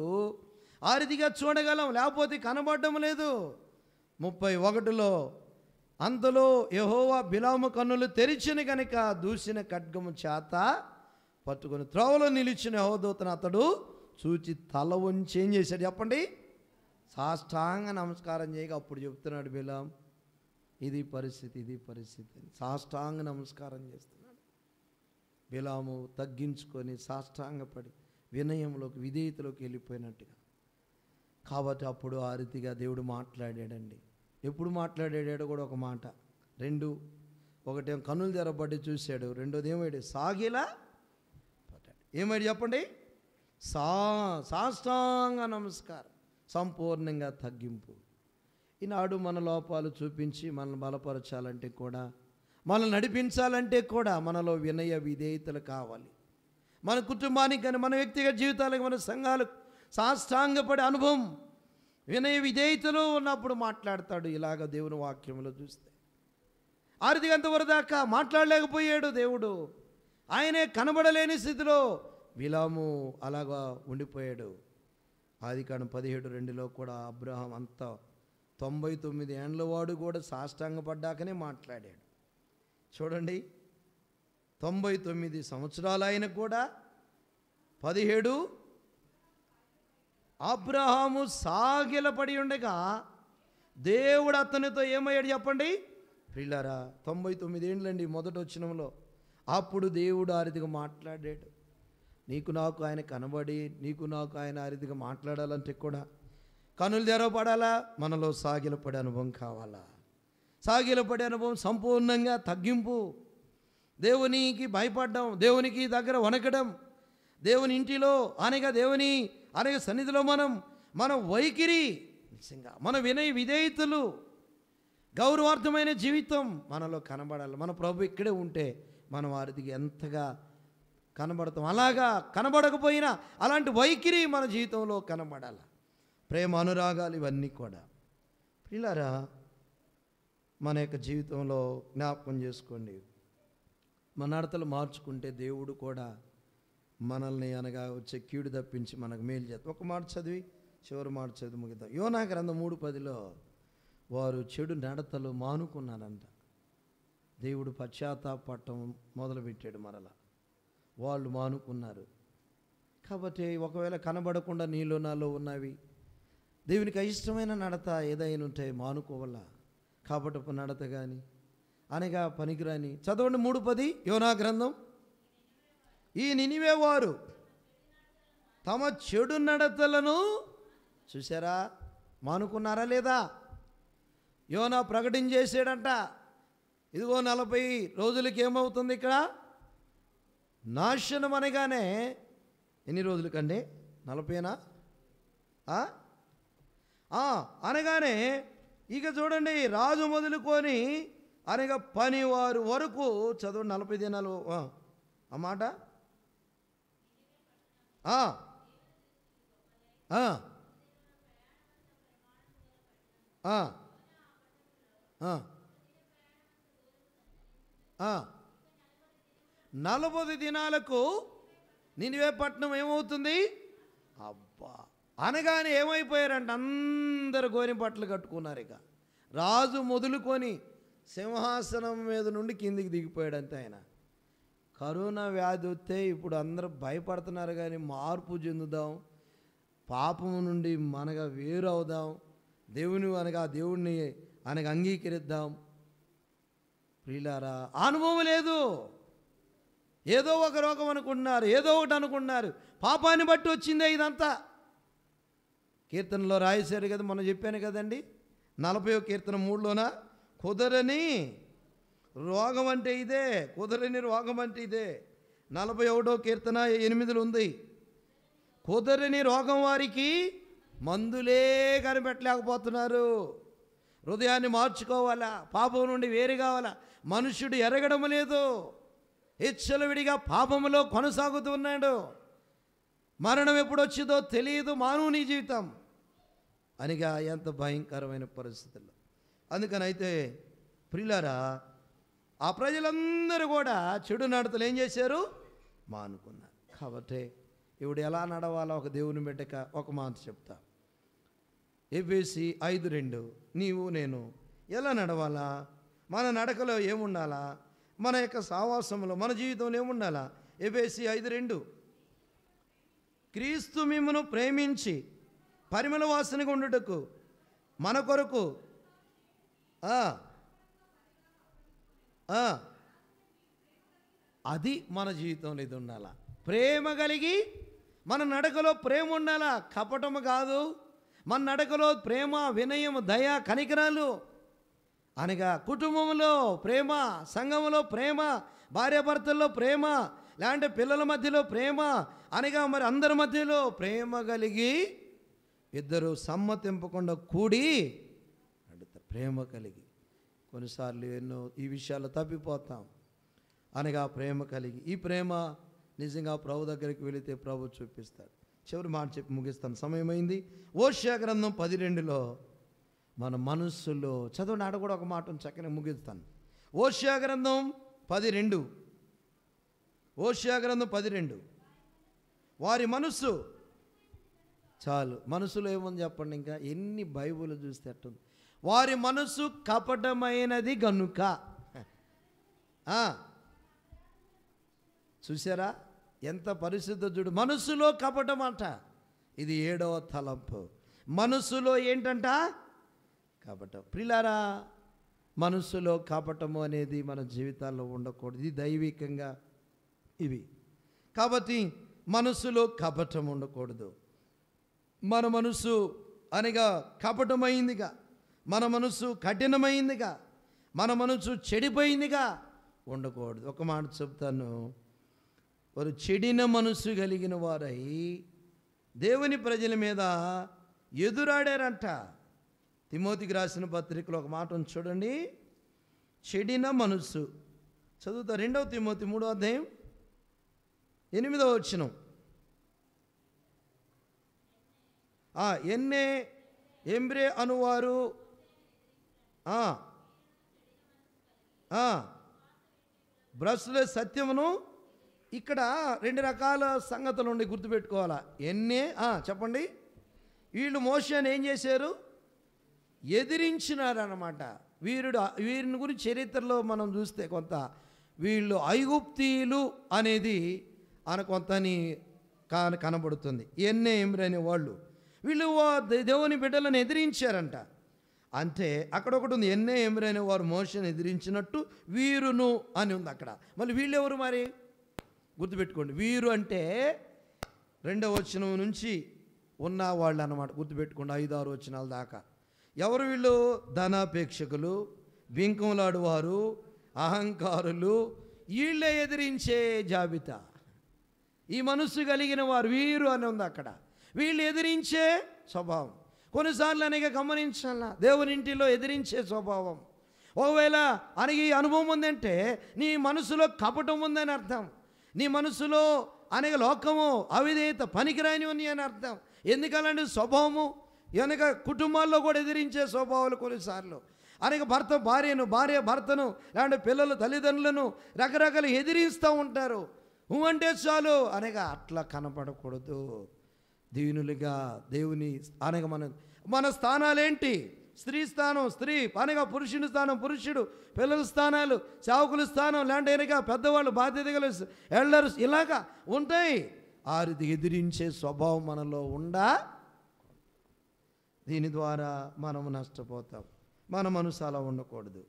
ఆరిదిగా చూడగలం లేకపోతే కనబడడం లేదు ముప్పై ఒకటిలో అంతలో యహోవా బిలాము కన్నులు తెరిచిన కనుక దూసిన ఖడ్గము చేత పట్టుకొని త్రోవలో నిలిచిన యహోదూతను అతడు చూచి తల వంచి ఏం చేశాడు చెప్పండి సాష్టాంగ నమస్కారం చేయక అప్పుడు చెప్తున్నాడు బిలాం ఇది పరిస్థితి ఇది పరిస్థితి అని సాష్టాంగ నమస్కారం చేస్తున్నాడు బిలాము తగ్గించుకొని సాష్టాంగపడి వినయంలోకి విధేయతలోకి వెళ్ళిపోయినట్టుగా కాబట్టి అప్పుడు ఆ రీతిగా దేవుడు మాట్లాడాడండి ఎప్పుడు మాట్లాడాడాడు కూడా ఒక మాట రెండు ఒకటే కనులు తెరబడి చూశాడు రెండోది ఏమైడు సాగిలా పట్టాడు ఏమైడు చెప్పండి సా సాష్టాంగ నమస్కారం సంపూర్ణంగా తగ్గింపు ఈనాడు మన లోపాలు చూపించి మనల్ని బలపరచాలంటే కూడా మనల్ని నడిపించాలంటే కూడా మనలో వినయ విధేయతలు కావాలి మన కుటుంబానికి కానీ మన వ్యక్తిగత జీవితాలకు మన సంఘాలకు సాష్టాంగపడే అనుభవం వినయ విధేయతలో ఉన్నప్పుడు మాట్లాడతాడు ఇలాగ దేవుని వాక్యంలో చూస్తే ఆర్థిక వరదాకా మాట్లాడలేకపోయాడు దేవుడు ఆయనే కనబడలేని స్థితిలో విలాము అలాగా ఉండిపోయాడు ఆదికాండం పదిహేడు రెండులో కూడా అబ్రహం అంతా తొంభై తొమ్మిది ఏండ్ల వాడు కూడా సాష్టాంగపడ్డాకనే మాట్లాడాడు చూడండి తొంభై తొమ్మిది సంవత్సరాలు ఆయన కూడా పదిహేడు అబ్రహాము సాగిలపడి ఉండగా దేవుడు అతనితో ఏమయ్యాడు చెప్పండి పిల్లరా తొంభై తొమ్మిది ఏండ్లండి మొదట వచ్చినంలో అప్పుడు దేవుడు ఆరిదిగా మాట్లాడాడు నీకు నాకు ఆయన కనబడి నీకు నాకు ఆయన ఆ రీతిగా మాట్లాడాలంటే కూడా కనులు తెరవబడాలా మనలో సాగిలపడే అనుభవం కావాలా సాగిలపడే అనుభవం సంపూర్ణంగా తగ్గింపు దేవునికి భయపడడం దేవునికి దగ్గర వణకడం దేవుని ఇంటిలో అనేక దేవుని అనేక సన్నిధిలో మనం మన వైఖరి నిజంగా మన వినయ విధేయతలు గౌరవార్థమైన జీవితం మనలో కనబడాలి మన ప్రభు ఇక్కడే ఉంటే మనం వారికి ఎంతగా కనబడతాం అలాగా కనబడకపోయినా అలాంటి వైఖరి మన జీవితంలో కనబడాలి ప్రేమ అనురాగాలు ఇవన్నీ కూడా పిల్లరా మన యొక్క జీవితంలో జ్ఞాపకం చేసుకోండి మన అడతలు మార్చుకుంటే దేవుడు కూడా మనల్ని అనగా వచ్చే కీడు తప్పించి మనకు మేలు చేస్తాం ఒక మాట చదివి చివరి మాట చదివి ముగిద్దాం యోనా గ్రంథం మూడు పదిలో వారు చెడు నడతలు మానుకున్నారంట దేవుడు పశ్చాత్తాపట్టం మొదలుపెట్టాడు మరలా వాళ్ళు మానుకున్నారు కాబట్టి ఒకవేళ కనబడకుండా నీలో నాలో ఉన్నవి దేవునికి అయిష్టమైన నడత ఏదైనా ఉంటే మానుకోవాలా కాబట్టి నడత కానీ అనగా పనికిరాని చదవండి మూడు పది యోనా గ్రంథం ఈ నినివే వారు తమ చెడు నడతలను చూసారా మానుకున్నారా లేదా యోనా ప్రకటించేసాడంట ఇదిగో నలభై రోజులకి ఏమవుతుంది ఇక్కడ నాశనం అనగానే ఎన్ని రోజులకండి నలభైనా అనగానే ఇక చూడండి రాజు మొదలుకొని అనగా పనివారు వరకు చదువు నలభై దినాలు ఆ మాట ఆ నలభై దినాలకు నినివే పట్నం ఏమవుతుంది అబ్బా అనగానే ఏమైపోయారంటే అందరు బట్టలు కట్టుకున్నారు ఇక రాజు మొదలుకొని సింహాసనం మీద నుండి కిందికి దిగిపోయాడంతే ఆయన కరోనా వ్యాధి వస్తే ఇప్పుడు అందరూ భయపడుతున్నారు కానీ మార్పు చెందుదాం పాపం నుండి మనగా వేరు అవుదాం దేవుని అనగా దేవుణ్ణి అనగా అంగీకరిద్దాం ప్రియులారా అనుభవం లేదు ఏదో ఒక రోగం అనుకుంటున్నారు ఏదో ఒకటి అనుకుంటున్నారు పాపాన్ని బట్టి వచ్చిందే ఇదంతా కీర్తనలో రాయేశారు కదా మనం చెప్పాను కదండి నలభై కీర్తన మూడులోన కుదరని రోగం అంటే ఇదే కుదరని రోగం అంటే ఇదే నలభై ఒకటో కీర్తన ఎనిమిదిలో ఉంది కుదరని రోగం వారికి మందులే కనిపెట్టలేకపోతున్నారు హృదయాన్ని మార్చుకోవాలా పాపం నుండి వేరు కావాలా మనుషుడు ఎరగడం లేదు విడిగా పాపములో కొనసాగుతూ ఉన్నాడు మరణం ఎప్పుడు వచ్చిందో తెలియదు నీ జీవితం అనిగా ఎంత భయంకరమైన పరిస్థితుల్లో అందుకనైతే అయితే ప్రిలారా ఆ ప్రజలందరూ కూడా చెడు నడతలు ఏం చేశారు మానుకున్నారు కాబట్టి ఇప్పుడు ఎలా నడవాలో ఒక దేవుని బిడ్డక ఒక మాట చెప్తా ఏపీసీ ఐదు రెండు నీవు నేను ఎలా నడవాలా మన నడకలో ఏముండాలా మన యొక్క సావాసంలో మన జీవితంలో ఏముండాలా ఎబేసి ఐదు రెండు క్రీస్తు మిమ్మను ప్రేమించి పరిమళ వాసనగా ఉండుటకు మన కొరకు అది మన జీవితంలో ఇది ఉండాలా ప్రేమ కలిగి మన నడకలో ప్రేమ ఉండాలా కపటము కాదు మన నడకలో ప్రేమ వినయం దయ కనికరాలు అనగా కుటుంబంలో ప్రేమ సంఘంలో ప్రేమ భార్యాభర్తల్లో ప్రేమ లేదంటే పిల్లల మధ్యలో ప్రేమ అనగా మరి అందరి మధ్యలో ప్రేమ కలిగి ఇద్దరు సమ్మతింపకుండా కూడి ప్రేమ కలిగి కొన్నిసార్లు ఎన్నో ఈ విషయాలు తప్పిపోతాం అనగా ప్రేమ కలిగి ఈ ప్రేమ నిజంగా ప్రభు దగ్గరికి వెళితే ప్రభు చూపిస్తాడు చివరి మాట చెప్పి ముగిస్తాను సమయమైంది ఓషియా గ్రంథం పది రెండులో మన మనస్సులో చదువు ఆడ కూడా ఒక మాట చక్కని ముగిస్తాను ఓషియా గ్రంథం పది రెండు ఓషియా గ్రంథం పది రెండు వారి మనస్సు చాలు మనసులో ఏముంది చెప్పండి ఇంకా ఎన్ని బైబుల్ చూస్తే అట్టుంది వారి మనసు కపటమైనది గనుక చూసారా ఎంత పరిశుద్ధ చూడు మనసులో కపటం ఇది ఏడవ తలంపు మనసులో ఏంటంట కాపటం ప్రిలారా మనస్సులో కాపటము అనేది మన జీవితాల్లో ఉండకూడదు ఇది దైవికంగా ఇవి కాబట్టి మనస్సులో కపటం ఉండకూడదు మన మనసు అనగా కపటమైందిగా మన మనసు కఠినమైందిగా మన మనసు చెడిపోయిందిగా ఉండకూడదు ఒక మాట చెప్తాను వారు చెడిన మనసు కలిగిన వారై దేవుని ప్రజల మీద ఎదురాడారంట తిమోతికి రాసిన పత్రికలో ఒక మాట చూడండి చెడిన మనస్సు చదువుతా రెండవ తిమోతి మూడో అధ్యాయం ఎనిమిదవ వచ్చినం ఎన్నే ఎంబ్రే అనువారు బ్రష్లే సత్యమును ఇక్కడ రెండు రకాల సంగతులు ఉండి గుర్తుపెట్టుకోవాలా ఎన్నే చెప్పండి వీళ్ళు మోషన్ ఏం చేశారు ఎదిరించినారనమాట వీరుడు వీరిని గురించి చరిత్రలో మనం చూస్తే కొంత వీళ్ళు ఐగుప్తీయులు అనేది అని కొంతని కనబడుతుంది ఎన్నే ఎమ్రని వాళ్ళు వీళ్ళు దేవుని బిడ్డలను ఎదిరించారంట అంటే అక్కడ ఒకటి ఉంది ఎన్నే ఎమ్రైన వారు మోషన్ ఎదిరించినట్టు వీరును అని ఉంది అక్కడ మళ్ళీ వీళ్ళెవరు మరి గుర్తుపెట్టుకోండి వీరు అంటే రెండవ వచనం నుంచి ఉన్న వాళ్ళు అనమాట గుర్తుపెట్టుకోండి ఐదారు వచనాల దాకా ఎవరు వీళ్ళు ధనాపేక్షకులు బింకంలాడువారు అహంకారులు వీళ్ళే ఎదిరించే జాబితా ఈ మనస్సు కలిగిన వారు వీరు అని ఉంది అక్కడ వీళ్ళు ఎదిరించే స్వభావం కొన్నిసార్లు అనేక గమనించాల దేవునింటిలో ఎదిరించే స్వభావం ఒకవేళ అనగి అనుభవం ఉందంటే నీ మనసులో కపటం ఉందని అర్థం నీ మనసులో అనేక లోకము అవిధేయత పనికిరాని అని అర్థం ఎందుకలాంటి స్వభావము వెనక కుటుంబాల్లో కూడా ఎదిరించే స్వభావాలు కొన్నిసార్లు అనేక భర్త భార్యను భార్య భర్తను లేదంటే పిల్లలు తల్లిదండ్రులను రకరకాలు ఎదిరిస్తూ ఉంటారు అంటే చాలు అనేక అట్లా కనపడకూడదు దీనులుగా దేవుని అనేక మన మన స్థానాలు ఏంటి స్త్రీ స్థానం స్త్రీ అనగా పురుషుని స్థానం పురుషుడు పిల్లల స్థానాలు సేవకుల స్థానం లాంటి ఎనక పెద్దవాళ్ళు బాధ్యత గల ఎల్డర్స్ ఇలాగా ఉంటాయి ఆరిది ఎదిరించే స్వభావం మనలో ఉండా దీని ద్వారా మనము నష్టపోతాం మన మనసు అలా ఉండకూడదు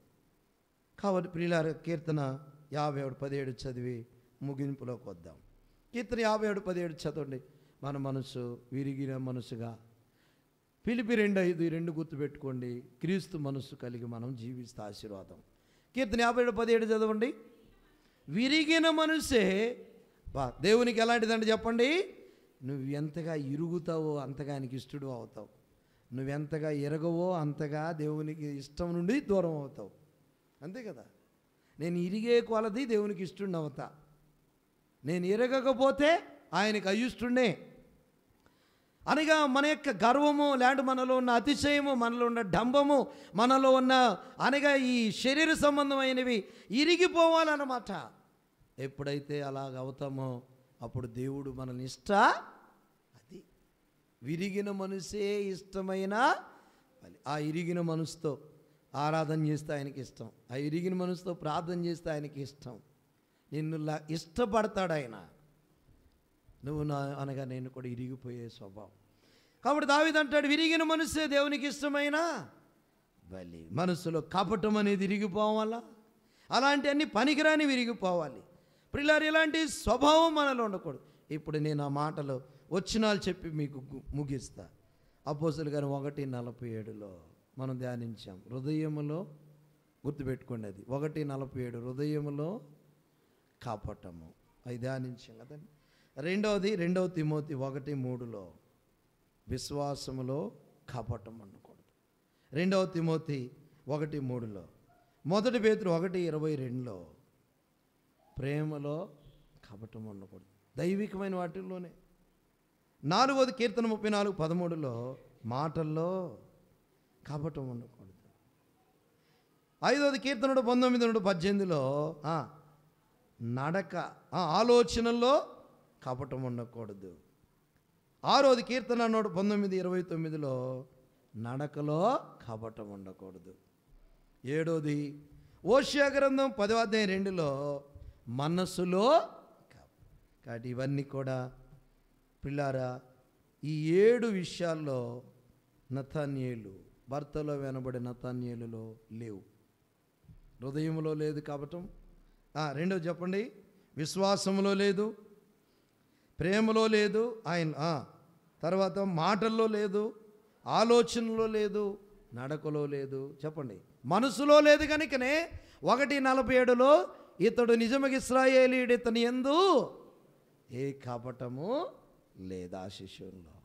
కాబట్టి ప్రియులార కీర్తన యాభై ఏడు పదిహేడు చదివి ముగింపులోకి వద్దాం కీర్తన యాభై ఏడు పదిహేడు చదవండి మన మనసు విరిగిన మనసుగా పిలిపి రెండు ఐదు రెండు గుర్తుపెట్టుకోండి క్రీస్తు మనసు కలిగి మనం జీవిస్తే ఆశీర్వాదం కీర్తన యాభై ఏడు పదిహేడు చదవండి విరిగిన మనసే బా దేవునికి ఎలాంటిదండి చెప్పండి నువ్వు ఎంతగా ఇరుగుతావో అంతగా ఆయనకి ఇష్టడు అవుతావు నువ్వెంతగా ఎరగవో అంతగా దేవునికి ఇష్టం నుండి దూరం అవుతావు అంతే కదా నేను ఇరిగే కొలది దేవునికి ఇష్టం అవుతా నేను ఎరగకపోతే ఆయనకు అయ్యుష్టుండే అనగా మన యొక్క గర్వము లేదు మనలో ఉన్న అతిశయము మనలో ఉన్న డంబము మనలో ఉన్న అనగా ఈ శరీర సంబంధమైనవి ఇరిగిపోవాలన్నమాట ఎప్పుడైతే అలాగ అవుతామో అప్పుడు దేవుడు మనల్ని ఇష్ట విరిగిన మనసే ఇష్టమైన ఆ ఇరిగిన మనసుతో ఆరాధన చేస్తే ఆయనకి ఇష్టం ఆ ఇరిగిన మనసుతో ప్రార్థన చేస్తే ఆయనకి ఇష్టం నిన్ను ఇష్టపడతాడు ఆయన నువ్వు నా అనగా నేను కూడా ఇరిగిపోయే స్వభావం కాబట్టి దావిదంటాడు విరిగిన మనసే దేవునికి ఇష్టమైన బలి మనసులో కపటం అనేది ఇరిగిపోవాల అలాంటి అన్ని పనికిరాని విరిగిపోవాలి ఇప్పుడు ఇలాంటి స్వభావం మనలో ఉండకూడదు ఇప్పుడు నేను ఆ మాటలో వచ్చినాలు చెప్పి మీకు ముగిస్తా అపోజులు గారు ఒకటి నలభై ఏడులో మనం ధ్యానించాం హృదయములో గుర్తుపెట్టుకోండి అది ఒకటి నలభై ఏడు హృదయములో కాపటము అది ధ్యానించాం కదండి రెండవది రెండవ తిమోతి ఒకటి మూడులో విశ్వాసములో కాపటం అనకూడదు రెండవ తిమోతి ఒకటి మూడులో మొదటి పేతులు ఒకటి ఇరవై రెండులో ప్రేమలో కపటం ఉండకూడదు దైవికమైన వాటిల్లోనే నాలుగోది కీర్తన ముప్పై నాలుగు పదమూడులో మాటల్లో కపటం ఉండకూడదు ఐదోది కీర్తనుడు పంతొమ్మిది నుండి పద్దెనిమిదిలో నడక ఆలోచనల్లో కపటం ఉండకూడదు ఆరోది కీర్తన నోడు పంతొమ్మిది ఇరవై తొమ్మిదిలో నడకలో కపటం ఉండకూడదు ఏడోది ఓషియా గ్రంథం పదవాధ్యాయం రెండులో మనస్సులో కాబట్టి ఇవన్నీ కూడా పిల్లారా ఈ ఏడు విషయాల్లో నతాన్యేలు భర్తలో వెనబడే నతాన్యేలులో లేవు హృదయంలో లేదు కాబట్టం రెండో చెప్పండి విశ్వాసంలో లేదు ప్రేమలో లేదు ఆయన తర్వాత మాటల్లో లేదు ఆలోచనలో లేదు నడకలో లేదు చెప్పండి మనసులో లేదు కనుకనే ఒకటి నలభై ఏడులో ఇతడు నిజముగా ఇతని ఎందు ఏ కపటము లేదా శిష్యుల్లో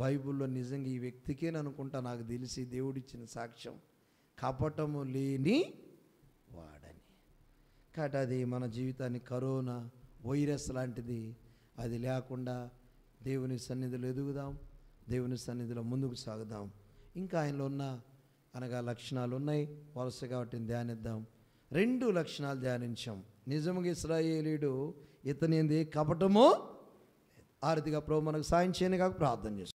బైబిల్లో నిజంగా ఈ వ్యక్తికే అనుకుంటా నాకు తెలిసి దేవుడిచ్చిన సాక్ష్యం కపటము లేని వాడని కాబట్టి అది మన జీవితాన్ని కరోనా వైరస్ లాంటిది అది లేకుండా దేవుని సన్నిధిలో ఎదుగుదాం దేవుని సన్నిధిలో ముందుకు సాగుదాం ఇంకా ఆయనలో ఉన్న అనగా లక్షణాలు ఉన్నాయి వరుసగా వాటిని ధ్యానిద్దాం రెండు లక్షణాలు ధ్యానించాం నిజముగా ఇస్రాయేలీడు ఇతనింది కపటము ఆర్థిక ప్రభు మనకు సాయం చేయని కాక ప్రార్థన చేస్తాం